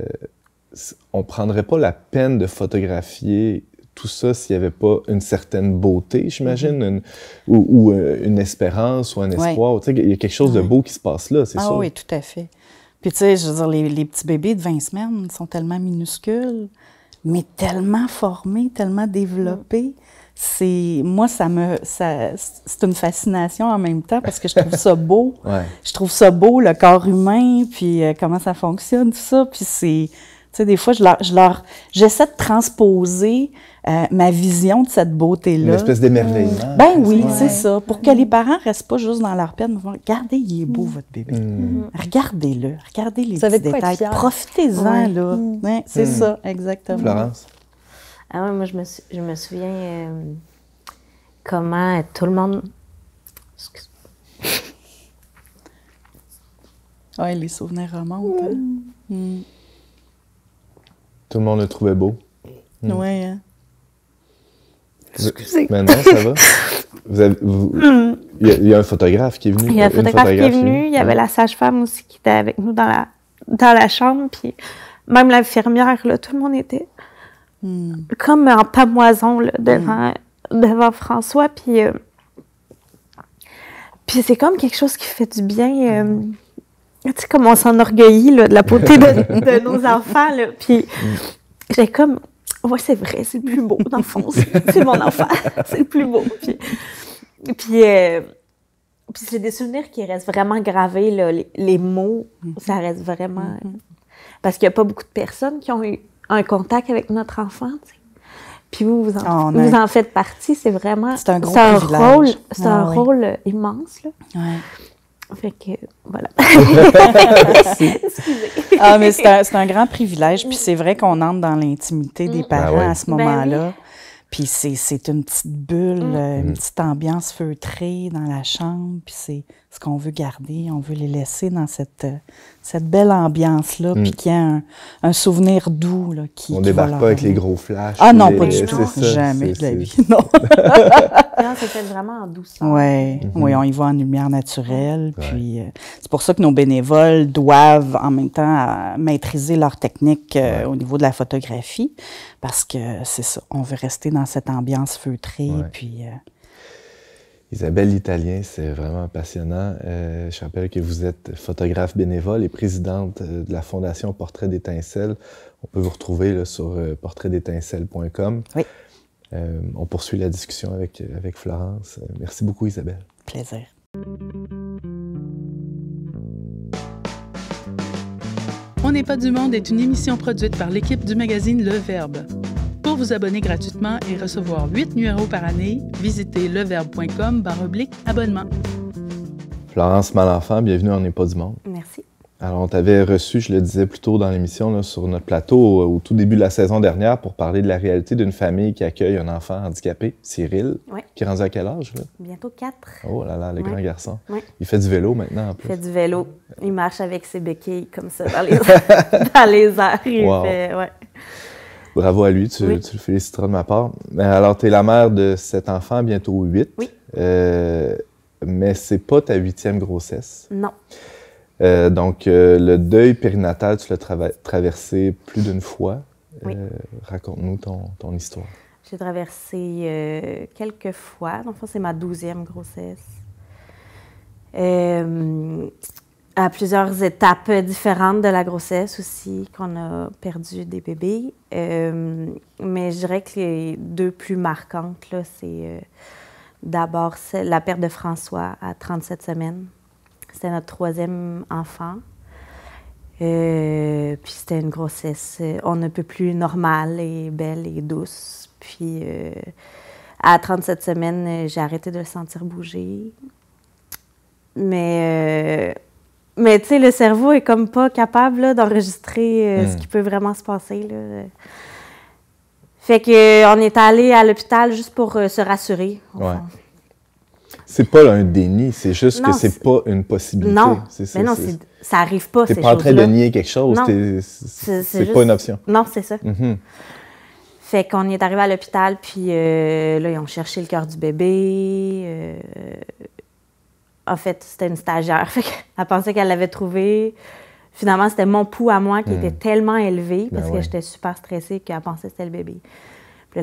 on prendrait pas la peine de photographier tout ça s'il n'y avait pas une certaine beauté, j'imagine, mhm. ou, euh, une espérance ou un espoir. Il y a quelque chose de beau qui se passe là, c'est ah, Oui, tout à fait. Puis, tu sais, je veux dire, les, petits bébés de 20 semaines sont tellement minuscules, mais tellement formés, tellement développés. C'est, moi, ça me, c'est une fascination en même temps parce que je trouve ça beau. Je trouve ça beau, le corps humain, puis euh, comment ça fonctionne, tout ça. Puis c'est, tu sais, des fois, je leur, j'essaie de transposer euh, ma vision de cette beauté-là. Une espèce d'émerveillement. Ben oui, c'est ça. Pour que les parents ne restent pas juste dans leur peine, regardez, il est beau, mm. votre bébé. Mm. Mm-hmm. Regardez-le, regardez les ça petits détails. Profitez-en, là. Mm. c'est ça, exactement. Florence? Ah ouais, moi, je me, je me souviens euh, comment tout le monde... Excuse oui, les souvenirs remontent. Hein. Tout le monde le trouvait beau. Hmm. Hein. Maintenant, ça va? Hmm. Il, y a, un photographe qui est venu. Il y a un photographe, qui est venu. Il y avait la sage-femme aussi qui était avec nous dans la, dans la chambre. Puis même l'infirmière, tout le monde était hmm. comme en pamoison là, devant, François. Puis, euh, puis c'est comme quelque chose qui fait du bien. Euh, tu sais, comme on s'enorgueillit de la beauté de, nos enfants. Là. Puis j'ai comme, ouais, c'est vrai, c'est le plus beau, d'enfance. C'est mon enfant, c'est le plus beau. Puis, puis, c'est euh, des souvenirs qui restent vraiment gravés. Les, mots, ça reste vraiment. Mm-hmm. Parce qu'il n'y a pas beaucoup de personnes qui ont eu un contact avec notre enfant. Puis vous, vous ah, en, faites partie. C'est vraiment. C'est un, gros rôle. C'est ah un rôle immense. Là. Fait que, voilà. Excusez. Ah, mais c'est un, grand privilège. Puis c'est vrai qu'on entre dans l'intimité des mm. parents ben à ce moment-là. Ben Puis c'est une petite bulle, mm. euh, une petite ambiance feutrée dans la chambre. Puis c'est ce qu'on veut garder. On veut les laisser dans cette, cette belle ambiance-là, hmm. puis qu'il y a un, souvenir doux. Là, qui, on débarque pas avec les gros flashs. Ah non, pas du tout. Jamais de la vie. Non. c'était vraiment en douceur. Ouais. Oui, on y va en lumière naturelle. Puis euh, c'est pour ça que nos bénévoles doivent en même temps euh, maîtriser leur technique euh, au niveau de la photographie, parce que c'est ça, on veut rester dans cette ambiance feutrée. Puis. Isabelle Italien, c'est vraiment passionnant. Euh, je rappelle que vous êtes photographe bénévole et présidente euh, de la Fondation Portrait d'étincelles. On peut vous retrouver sur euh, portraitdétincelles.com. Oui. on poursuit la discussion avec, avec Florence. Merci beaucoup, Isabelle. Plaisir. On n'est pas du monde est une émission produite par l'équipe du magazine Le Verbe vous abonner gratuitement et recevoir 8 numéros par année, visitez leverbe.com abonnement. Florence Malenfant, bienvenue en N'est pas du monde. Merci. Alors, on t'avait reçu, je le disais plus tôt dans l'émission, sur notre plateau euh, au, tout début de la saison dernière pour parler de la réalité d'une famille qui accueille un enfant handicapé, Cyril, Oui. qui est rendu à quel âge? Bientôt 4. Oh là là, le grand garçon. Il fait du vélo maintenant Il fait du vélo. Il marche avec ses béquilles comme ça dans les, airs. Wow. Bravo à lui, tu, le féliciteras de ma part. Euh, alors, tu es la mère de sept enfants, bientôt huit. Mais Euh, mais c'est pas ta huitième grossesse. Non. Euh, donc, euh, le deuil périnatal, tu l'as traversé plus d'une fois. Raconte-nous ton, ton, histoire. J'ai traversé quelques fois. Enfin, c'est ma douzième grossesse à plusieurs étapes différentes de la grossesse aussi, qu'on a perdu des bébés. Euh, mais je dirais que les deux plus marquantes, là, c'est euh, d'abord la perte de François à 37 semaines. C'était notre troisième enfant. Euh, puis c'était une grossesse, on ne peut plus normale et belle et douce. Puis à 37 semaines, j'ai arrêté de le sentir bouger. Mais mais tu sais, le cerveau est comme pas capable d'enregistrer euh, ce hmm. qui peut vraiment se passer. Là. Fait que euh, on est allé à l'hôpital juste pour euh, se rassurer. Ouais. C'est pas un déni, c'est juste que c'est pas une possibilité. Non, ça, mais non, ça arrive ça arrive pas. T'es pas en train de nier quelque chose, c'est pas une option. Non, c'est ça. Mm-hmm. Fait qu'on est arrivé à l'hôpital, puis là, ils ont cherché le cœur du bébé en fait, c'était une stagiaire. elle pensait qu'elle l'avait trouvé. Finalement, c'était mon pouls à moi qui hmm. était tellement élevé ben parce que j'étais super stressée qu'elle pensait que c'était le bébé. Puis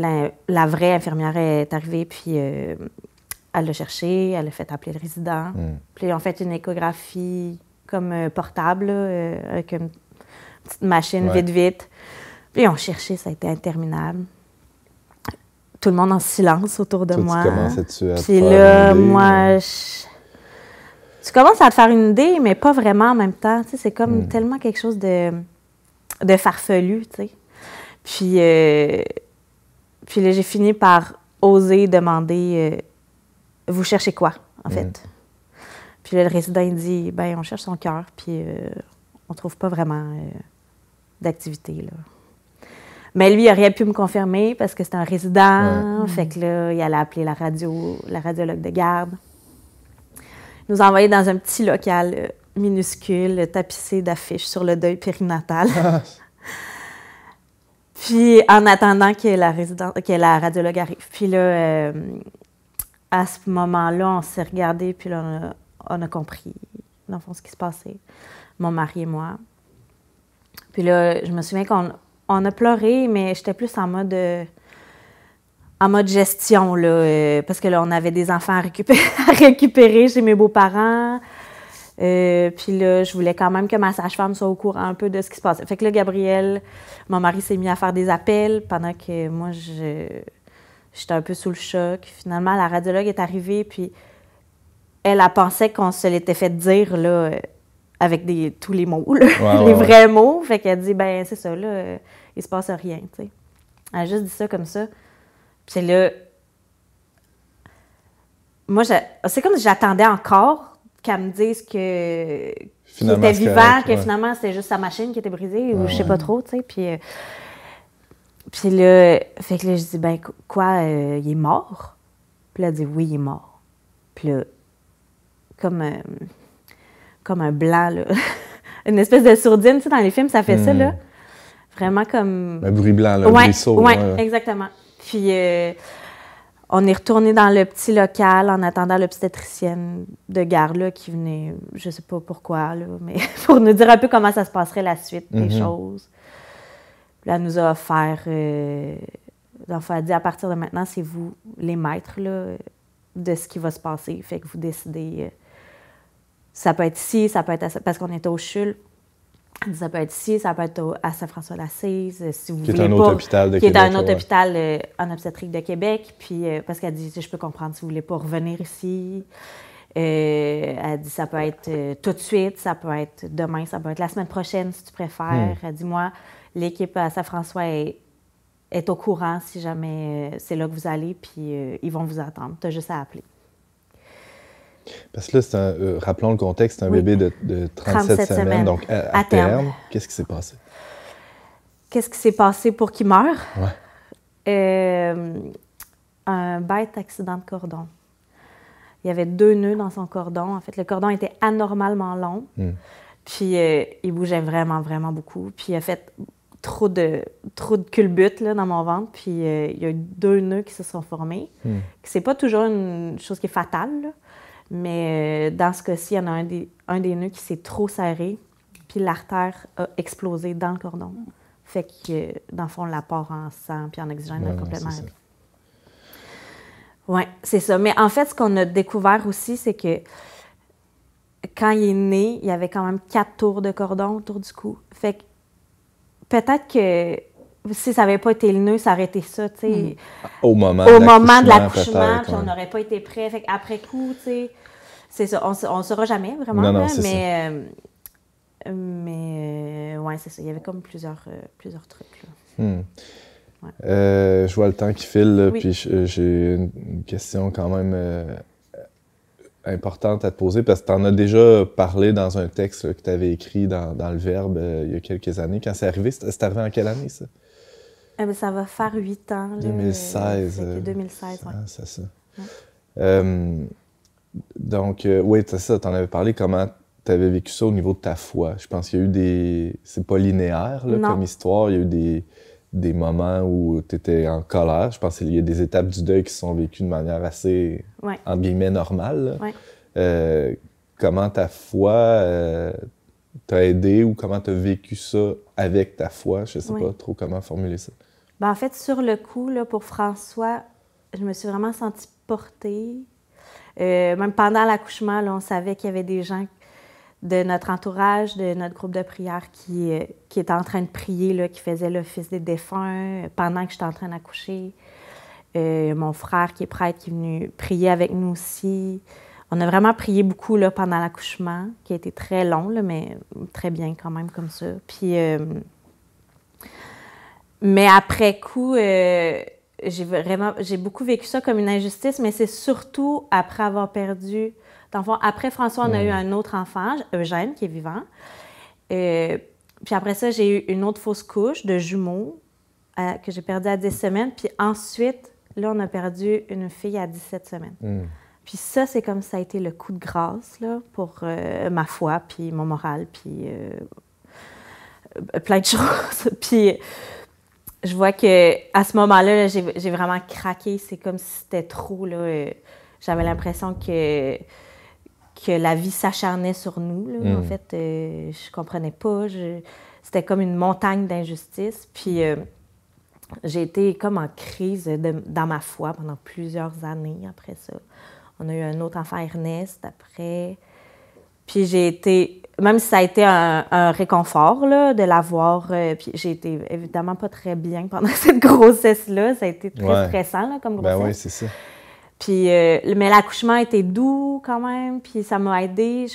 la, vraie infirmière est arrivée, puis euh, elle l'a cherché, elle a fait appeler le résident. Hmm. Puis ils ont fait une échographie comme euh, portable, euh, avec une petite machine vite, vite. Puis on cherchait, ça a été interminable. Tout le monde en silence autour de moi. C'est là, moi, tu commences à te faire une idée, mais pas vraiment en même temps. c'est comme hmm. tellement quelque chose de, farfelu, tu sais. Puis, euh, puis là, j'ai fini par oser demander euh, Vous cherchez quoi, en fait? Hmm. Puis là, le résident, il dit ben on cherche son cœur, puis euh, on trouve pas vraiment d'activité, là. Mais lui, il aurait pu me confirmer parce que c'est un résident. Fait que là, il allait appeler la radio, la radiologue de garde nous envoyer dans un petit local euh, minuscule, tapissé d'affiches sur le deuil périnatal. puis en attendant que la, résidence, que la radiologue arrive. Puis là, euh, à ce moment-là, on s'est regardé, puis là, on a, compris, dans le fond, ce qui se passait, mon mari et moi. Puis là, je me souviens qu'on on a pleuré, mais j'étais plus en mode. Euh, en mode gestion, là, euh, parce que là, on avait des enfants à récupérer, récupérer chez mes beaux-parents. Euh, puis là, je voulais quand même que ma sage-femme soit au courant un peu de ce qui se passait. Fait que là, Gabriel, mon mari, s'est mis à faire des appels pendant que moi, j'étais un peu sous le choc. Finalement, la radiologue est arrivée, puis elle a pensé qu'on se l'était fait dire, là, euh, avec des, tous les mots, les vrais mots. Fait qu'elle dit, ben c'est ça, là, il se passe rien, tu sais. Elle a juste dit ça comme ça. C'est le. Moi, c'est comme si j'attendais encore qu'elle me dise que. Finalement, était vivant, que finalement, c'était juste sa machine qui était brisée, ou je je sais pas trop, tu sais. Puis. Euh, puis là, fait que je dis, ben quoi, euh, il est mort? Puis elle dit, oui, il est mort. Puis comme, euh, comme un blanc, là. Une espèce de sourdine, tu sais, dans les films, ça fait ça, hmm. là. Vraiment comme. Un bruit blanc, là, Oui, exactement. Puis euh, on est retourné dans le petit local en attendant l'obstétricienne de gare qui venait, je sais pas pourquoi, mais pour nous dire un peu comment ça se passerait la suite des mhm. choses. Là, elle nous euh, a offert. elle a dit à partir de maintenant, c'est vous les maîtres de ce qui va se passer. Fait que vous décidez. Euh, ça peut être ici, ça peut être parce qu'on est au CHUL. Ça peut être ici, ça peut être à Saint-François-d'Assise, euh, si vous qui voulez. Qui est un autre hôpital de qui Québec. est un autre hôpital euh, en obstétrique de Québec. Puis, euh, parce qu'elle dit, je peux comprendre si vous voulez pas revenir ici. elle dit, ça peut être tout de suite, ça peut être demain, ça peut être la semaine prochaine, si tu préfères. dis hmm. Elle dit, moi, l'équipe à Saint-François est, est, au courant si jamais c'est là que vous allez, puis ils vont vous attendre. Tu as juste à appeler. Parce que là, euh, rappelons le contexte, c'est un bébé de, 37, semaines, donc à, terme. Qu'est-ce qui s'est passé? Qu'est-ce qui s'est passé pour qu'il meure? Euh, un bête accident de cordon. Il y avait deux nœuds dans son cordon. En fait, le cordon était anormalement long. Hmm. Puis euh, il bougeait vraiment, vraiment beaucoup. Puis il a fait trop de, trop culbutes là, dans mon ventre. Puis il y a eu deux nœuds qui se sont formés. Ce hmm. C'est pas toujours une chose qui est fatale. Mais euh, dans ce cas-ci, il y en a un des, un nœuds qui s'est trop serré, puis l'artère a explosé dans le cordon. Fait que, dans le fond, l'apport en sang puis en oxygène complètement Oui, c'est ça. Mais en fait, ce qu'on a découvert aussi, c'est que quand il est né, il y avait quand même quatre tours de cordon autour du cou. Fait que peut-être que si ça n'avait pas été le nœud, ça aurait été ça, tu sais. Mm. Au moment Au moment de l'accouchement, on n'aurait pas été prêt. après coup, tu sais, c'est ça. On ne saura jamais vraiment. mais, euh, mais, euh, c'est ça. Il y avait comme plusieurs, euh, trucs, là. Hmm. je vois le temps qui file, puis j'ai une question quand même importante à te poser parce que tu en as déjà parlé dans un texte que tu avais écrit dans, le Verbe il y a quelques années. Quand c'est arrivé, c'est arrivé en quelle année ça? Ah, ça va faire 8 ans. 2016. 2016, euh, C'est ça. Euh, donc, euh, oui, c'est ça. Tu en avais parlé comment tu avais vécu ça au niveau de ta foi. Je pense qu'il y a eu des. C'est pas linéaire comme histoire. Il y a eu des, moments où tu étais en colère. Je pense qu'il y a des étapes du deuil qui sont vécues de manière assez, en guillemets, normale. comment ta foi t'a aidé ou comment t'as vécu ça avec ta foi. Je sais pas trop comment formuler ça. Ben, en fait, sur le coup, pour François, je me suis vraiment sentie portée. Euh, même pendant l'accouchement, on savait qu'il y avait des gens de notre entourage, de notre groupe de prière euh, qui, étaient en train de prier, qui faisait l'office des défunts euh, pendant que j'étais en train d'accoucher. mon frère qui est prêtre qui est venu prier avec nous aussi. On a vraiment prié beaucoup pendant l'accouchement, qui a été très long, mais très bien quand même comme ça. Puis mais après coup, euh, j'ai vraiment, j'ai beaucoup vécu ça comme une injustice, mais c'est surtout après avoir perdu, après François, on a eu un autre enfant, Eugène, qui est vivant. Euh, puis après ça, j'ai eu une autre fausse couche de jumeaux euh, que j'ai perdu à 10 semaines. Puis ensuite, là, on a perdu une fille à 17 semaines. Hmm. Puis ça, c'est comme ça a été le coup de grâce là, pour ma foi, puis mon moral, puis plein de choses. puis je vois que à ce moment-là, j'ai vraiment craqué. C'est comme si c'était trop. Là. J'avais l'impression que, que la vie s'acharnait sur nous. En mm. fait, euh, je comprenais pas. C'était comme une montagne d'injustice. Puis euh, j'ai été comme en crise dans ma foi pendant plusieurs années après ça. On a eu un autre enfant, Ernest, après. Puis j'ai été même si ça a été un, réconfort de l'avoir, euh, puis j'ai été évidemment pas très bien pendant cette grossesse-là. Ça a été très stressant comme grossesse. Ben oui, c'est ça. Puis, euh, mais l'accouchement était doux quand même, puis ça m'a aidé.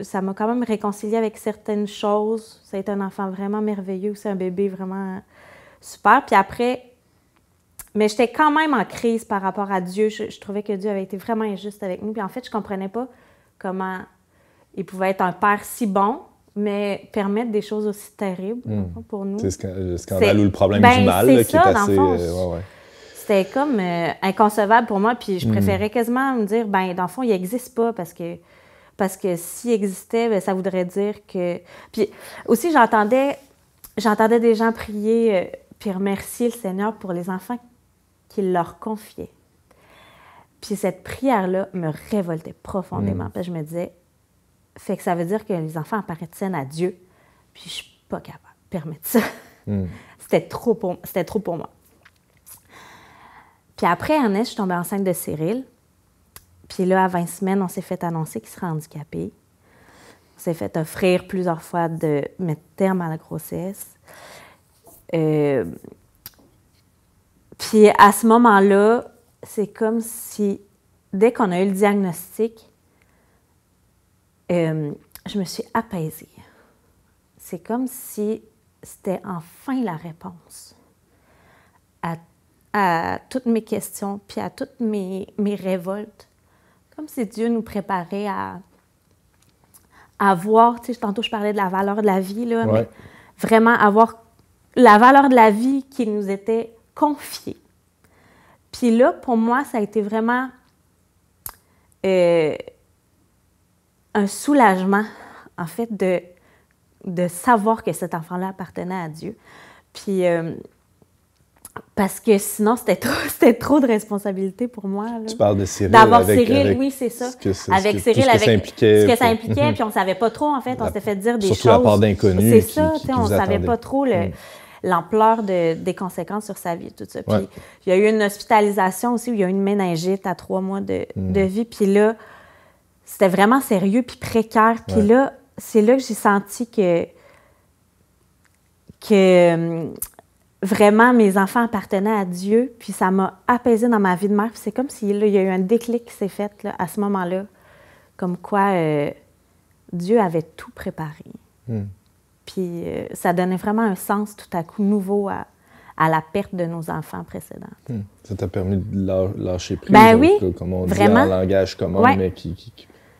ça m'a quand même réconcilié avec certaines choses. Ça a été un enfant vraiment merveilleux, c'est un bébé vraiment super. Puis après, mais j'étais quand même en crise par rapport à Dieu. Je, je, trouvais que Dieu avait été vraiment injuste avec nous. Puis en fait, je comprenais pas comment il pouvait être un père si bon, mais permettre des choses aussi terribles hmm. pour nous. C'est le scandale ou le problème ben, du mal qui est assez. Euh, C'était comme euh, inconcevable pour moi, puis je hmm. préférais quasiment me dire, ben dans le fond, il n'existe pas parce que parce que s'il existait, ben, ça voudrait dire que. Puis aussi, j'entendais j'entendais des gens prier euh, puis remercier le Seigneur pour les enfants qu'il leur confiait. Puis cette prière-là me révoltait profondément hmm. parce que je me disais, fait que ça veut dire que les enfants apparaissent appartiennent à Dieu. Puis je suis pas capable de permettre ça. Hmm. C'était trop, pour, moi. Puis après Ernest, je suis tombée enceinte de Cyril. Puis là, à 20 semaines, on s'est fait annoncer qu'il serait handicapé. On s'est fait offrir plusieurs fois de mettre terme à la grossesse. Euh, puis à ce moment-là, c'est comme si, dès qu'on a eu le diagnostic, euh, je me suis apaisée. C'est comme si c'était enfin la réponse à, toutes mes questions, puis à toutes mes, mes révoltes. Comme si Dieu nous préparait à, avoir, voir, tu sais, tantôt je parlais de la valeur de la vie, là, mais vraiment avoir la valeur de la vie qui nous était confiée. Puis là, pour moi, ça a été vraiment... Euh, un soulagement, en fait, de, de savoir que cet enfant-là appartenait à Dieu. Puis, euh, parce que sinon, c'était trop, c'était trop de responsabilité pour moi. Tu parles de Cyril. D'avoir Cyril, oui, c'est ça. avec Cyril, avec ce que ça impliquait. puis on ne savait pas trop, en fait. On s'était fait dire des choses. Surtout la part d'inconnus. C'est ça, on ne savait pas trop mm. l'ampleur de, des conséquences sur sa vie, tout ça. Puis il y a eu une hospitalisation aussi où il y a eu une méningite à trois mois de, mm. de vie. Puis là, c'était vraiment sérieux puis précaire. Puis là, c'est là que j'ai senti que, que hum, vraiment mes enfants appartenaient à Dieu. Puis ça m'a apaisé dans ma vie de mère. c'est comme s'il y a eu un déclic qui s'est fait là, à ce moment-là. Comme quoi euh, Dieu avait tout préparé. Hmm. Puis euh, ça donnait vraiment un sens tout à coup nouveau à, à la perte de nos enfants précédents. Hmm. Ça t'a permis de lâcher prise, ben oui, comme on dit en langage commun, mais qui,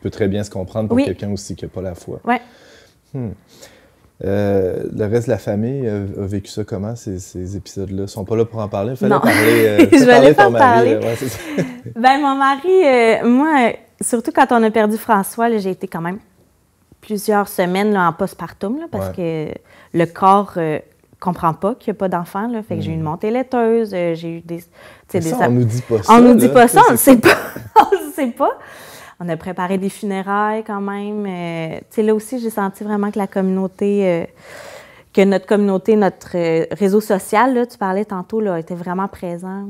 peut très bien se comprendre pour quelqu'un aussi qui n'a pas la foi. Ouais. Hmm. Euh, le reste de la famille a, vécu ça comment, ces, épisodes-là? Ils sont pas là pour en parler? Fallait non. parler, euh, Je en parler. Euh, ben, mon mari, euh, moi, surtout quand on a perdu François, j'ai été quand même plusieurs semaines en postpartum, parce que le corps comprend pas qu'il n'y a pas d'enfant. Fait que j'ai eu une hmm. montée laiteuse, j'ai eu on nous dit pas ça. On nous dit pas ça, on ne sait pas. on le sait pas. On a préparé des funérailles quand même. Euh, là aussi, j'ai senti vraiment que la communauté, euh, que notre communauté, notre euh, réseau social, tu parlais tantôt, là, était vraiment présent.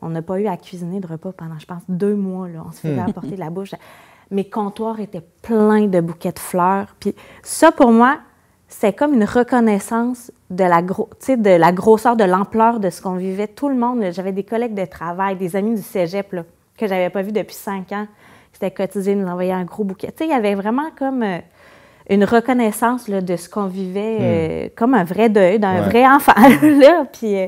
On n'a pas eu à cuisiner de repas pendant, je pense, deux mois. Là. On se faisait hmm. apporter de la bouche. Mes comptoirs étaient pleins de bouquets de fleurs. Puis ça, pour moi, c'est comme une reconnaissance de la, de la grosseur, de l'ampleur de ce qu'on vivait. Tout le monde, j'avais des collègues de travail, des amis du cégep là, que j'avais pas vus depuis cinq ans c'était cotisé, nous envoyait un gros bouquet. Tu sais, il y avait vraiment comme euh, une reconnaissance de ce qu'on vivait, hmm. euh, comme un vrai deuil d'un vrai enfant. là, puis, euh,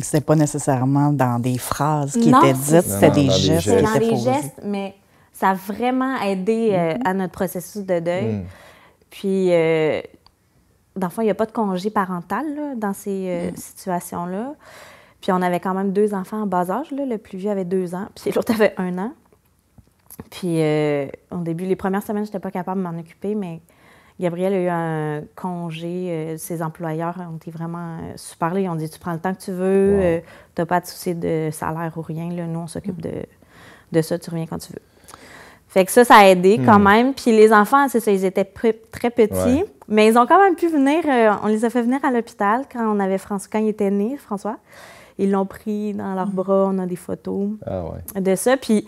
c'était pas nécessairement dans des phrases qui étaient dites, c'était des gestes. C'était dans des gestes, mais ça a vraiment aidé mm-hmm. à notre processus de deuil. Mm. Puis, dans fond, il n'y a pas de congé parental dans ces mm. situations-là. Puis on avait quand même deux enfants en bas âge. Le plus vieux avait deux ans, puis l'autre avait un an. Puis euh, au début, les premières semaines, je n'étais pas capable de m'en occuper, mais Gabriel a eu un congé. Euh, ses employeurs ont été vraiment euh, super. Ils ont dit Tu prends le temps que tu veux, tu n'as pas de souci de salaire ou rien. Là. Nous, on s'occupe de, de, ça, tu reviens quand tu veux. Fait que ça, ça a aidé hmm. quand même. Puis les enfants, c'est ça, ils étaient très petits, mais ils ont quand même pu venir. on les a fait venir à l'hôpital quand on avait François, il était né, François. Ils l'ont pris dans leurs hmm. bras, on a des photos ah de ça. Puis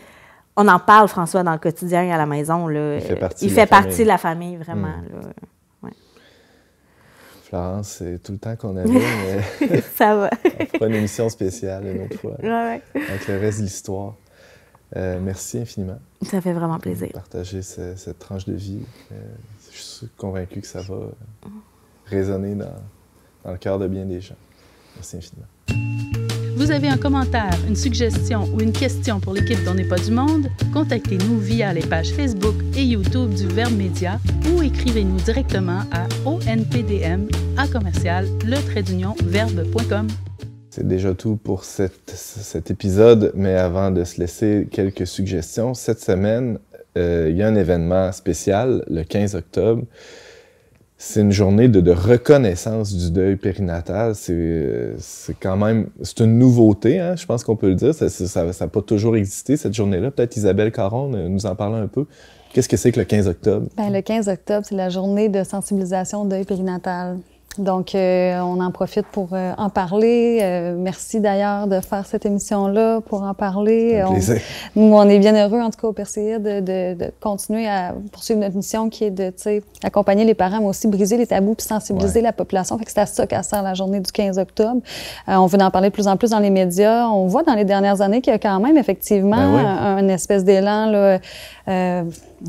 on en parle, François, dans le quotidien et à la maison. Il fait partie, de, la famille, vraiment. Hmm. Florence, c'est tout le temps qu'on avait, mais ça va. on fera une émission spéciale une autre fois, avec le reste de l'histoire. Euh, merci infiniment. Ça fait vraiment plaisir. partager cette tranche de vie. Euh, je suis convaincu que ça va résonner dans, dans le cœur de bien des gens. Merci infiniment vous avez un commentaire, une suggestion ou une question pour l'équipe d'On n'est pas du monde, contactez-nous via les pages Facebook et YouTube du Verbe Média ou écrivez-nous directement à onpdm à commercial le verbe.com. C'est déjà tout pour cet épisode, mais avant de se laisser quelques suggestions, cette semaine, euh, il y a un événement spécial le 15 octobre c'est une journée de, reconnaissance du deuil périnatal. C'est quand même, c'est une nouveauté, hein, je pense qu'on peut le dire. Ça n'a pas toujours existé, cette journée-là. Peut-être Isabelle Caron euh, nous en parle un peu. Qu'est-ce que c'est que le 15 octobre? Ben, le 15 octobre, c'est la journée de sensibilisation au deuil périnatal. Donc, euh, on en profite pour euh, en parler. Euh, merci d'ailleurs de faire cette émission-là pour en parler. nous, on est bien heureux, en tout cas, au PCI, de, continuer à poursuivre notre mission qui est de accompagner les parents, mais aussi briser les tabous puis sensibiliser la population. Fait que c'est à ça qu'a sert la journée du 15 octobre. on veut en parler de plus en plus dans les médias. On voit dans les dernières années qu'il y a quand même effectivement ben une un, espèce d'élan là,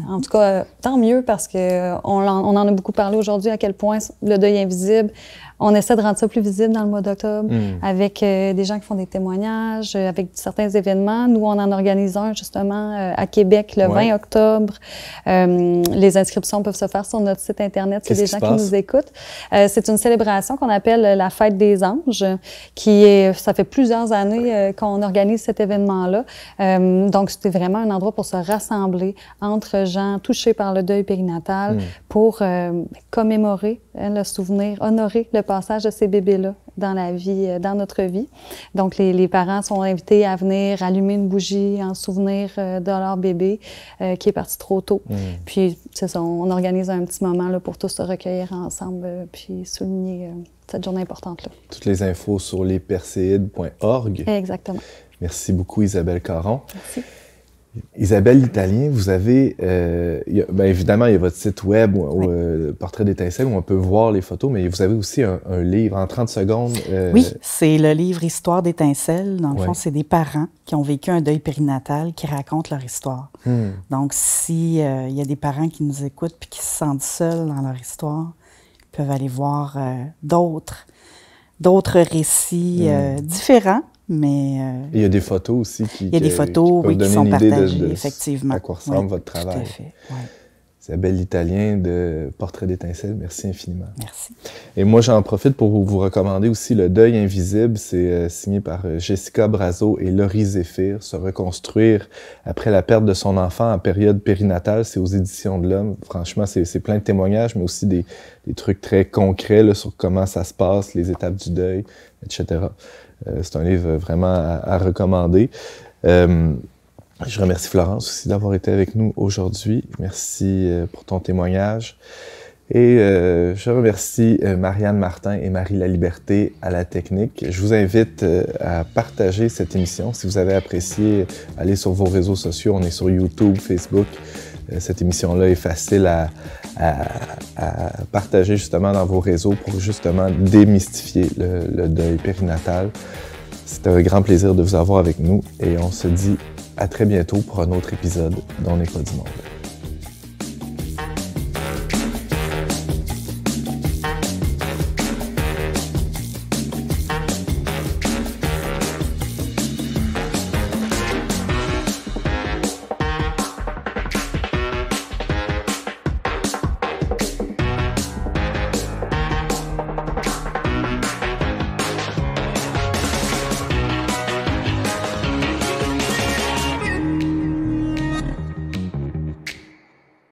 en tout cas, euh, tant mieux parce qu'on euh, on en a beaucoup parlé aujourd'hui à quel point le deuil invisible, on essaie de rendre ça plus visible dans le mois d'octobre hmm. avec euh, des gens qui font des témoignages, euh, avec certains événements. Nous, on en organise un justement euh, à Québec le 20 octobre. les inscriptions peuvent se faire sur notre site Internet c'est des gens qui nous écoutent. c'est une célébration qu'on appelle la Fête des anges, qui est, ça fait plusieurs années qu'on organise cet événement-là. donc, c'était vraiment un endroit pour se rassembler entre gens touchés par le deuil périnatal hmm. pour commémorer hein, le souvenir, honorer le passage de ces bébés-là dans la vie, euh, dans notre vie. Donc, les, les, parents sont invités à venir allumer une bougie en souvenir euh, de leur bébé euh, qui est parti trop tôt. Mm. Puis, c'est ça, on organise un petit moment là, pour tous se recueillir ensemble, puis souligner cette journée importante-là. Toutes les infos sur lesperséides.org. Exactement. Merci beaucoup, Isabelle Caron. Merci. Isabelle Italien, vous avez, euh, ben, évidemment, il y a votre site web, euh, Portrait d'étincelle, où on peut voir les photos, mais vous avez aussi un, livre en 30 secondes. Euh, oui, c'est le livre Histoire d'étincelle. Dans le fond, c'est des parents qui ont vécu un deuil périnatal qui racontent leur histoire. Hmm. Donc, s'il y a des parents qui nous écoutent puis qui se sentent seuls dans leur histoire, ils peuvent aller voir d'autres d'autres récits hmm. différents mais euh, il y a des photos aussi qui. Il y a des photos qui, sont partagées, de, effectivement. À quoi ressemble votre travail. Tout à fait. Isabelle Italien de Portrait d'étincelle, merci infiniment. Merci. Et moi, j'en profite pour vous recommander aussi Le Deuil invisible. C'est euh, signé par euh, Jessica Brazo et Laurie Zéphir. Se reconstruire après la perte de son enfant en période périnatale, c'est aux Éditions de l'Homme. Franchement, c'est plein de témoignages, mais aussi des, des trucs très concrets sur comment ça se passe, les étapes du deuil, etc. Euh, c'est un livre vraiment à, recommander. Euh, je remercie Florence aussi d'avoir été avec nous aujourd'hui. Merci euh, pour ton témoignage. Et je remercie Marianne Martin et Marie La Liberté à la technique. Je vous invite à partager cette émission. Si vous avez apprécié, allez sur vos réseaux sociaux. On est sur YouTube, Facebook, euh, cette émission-là est facile à, partager justement dans vos réseaux pour justement démystifier le, deuil périnatal. C'était un grand plaisir de vous avoir avec nous et on se dit à très bientôt pour un autre épisode dans n'est du monde.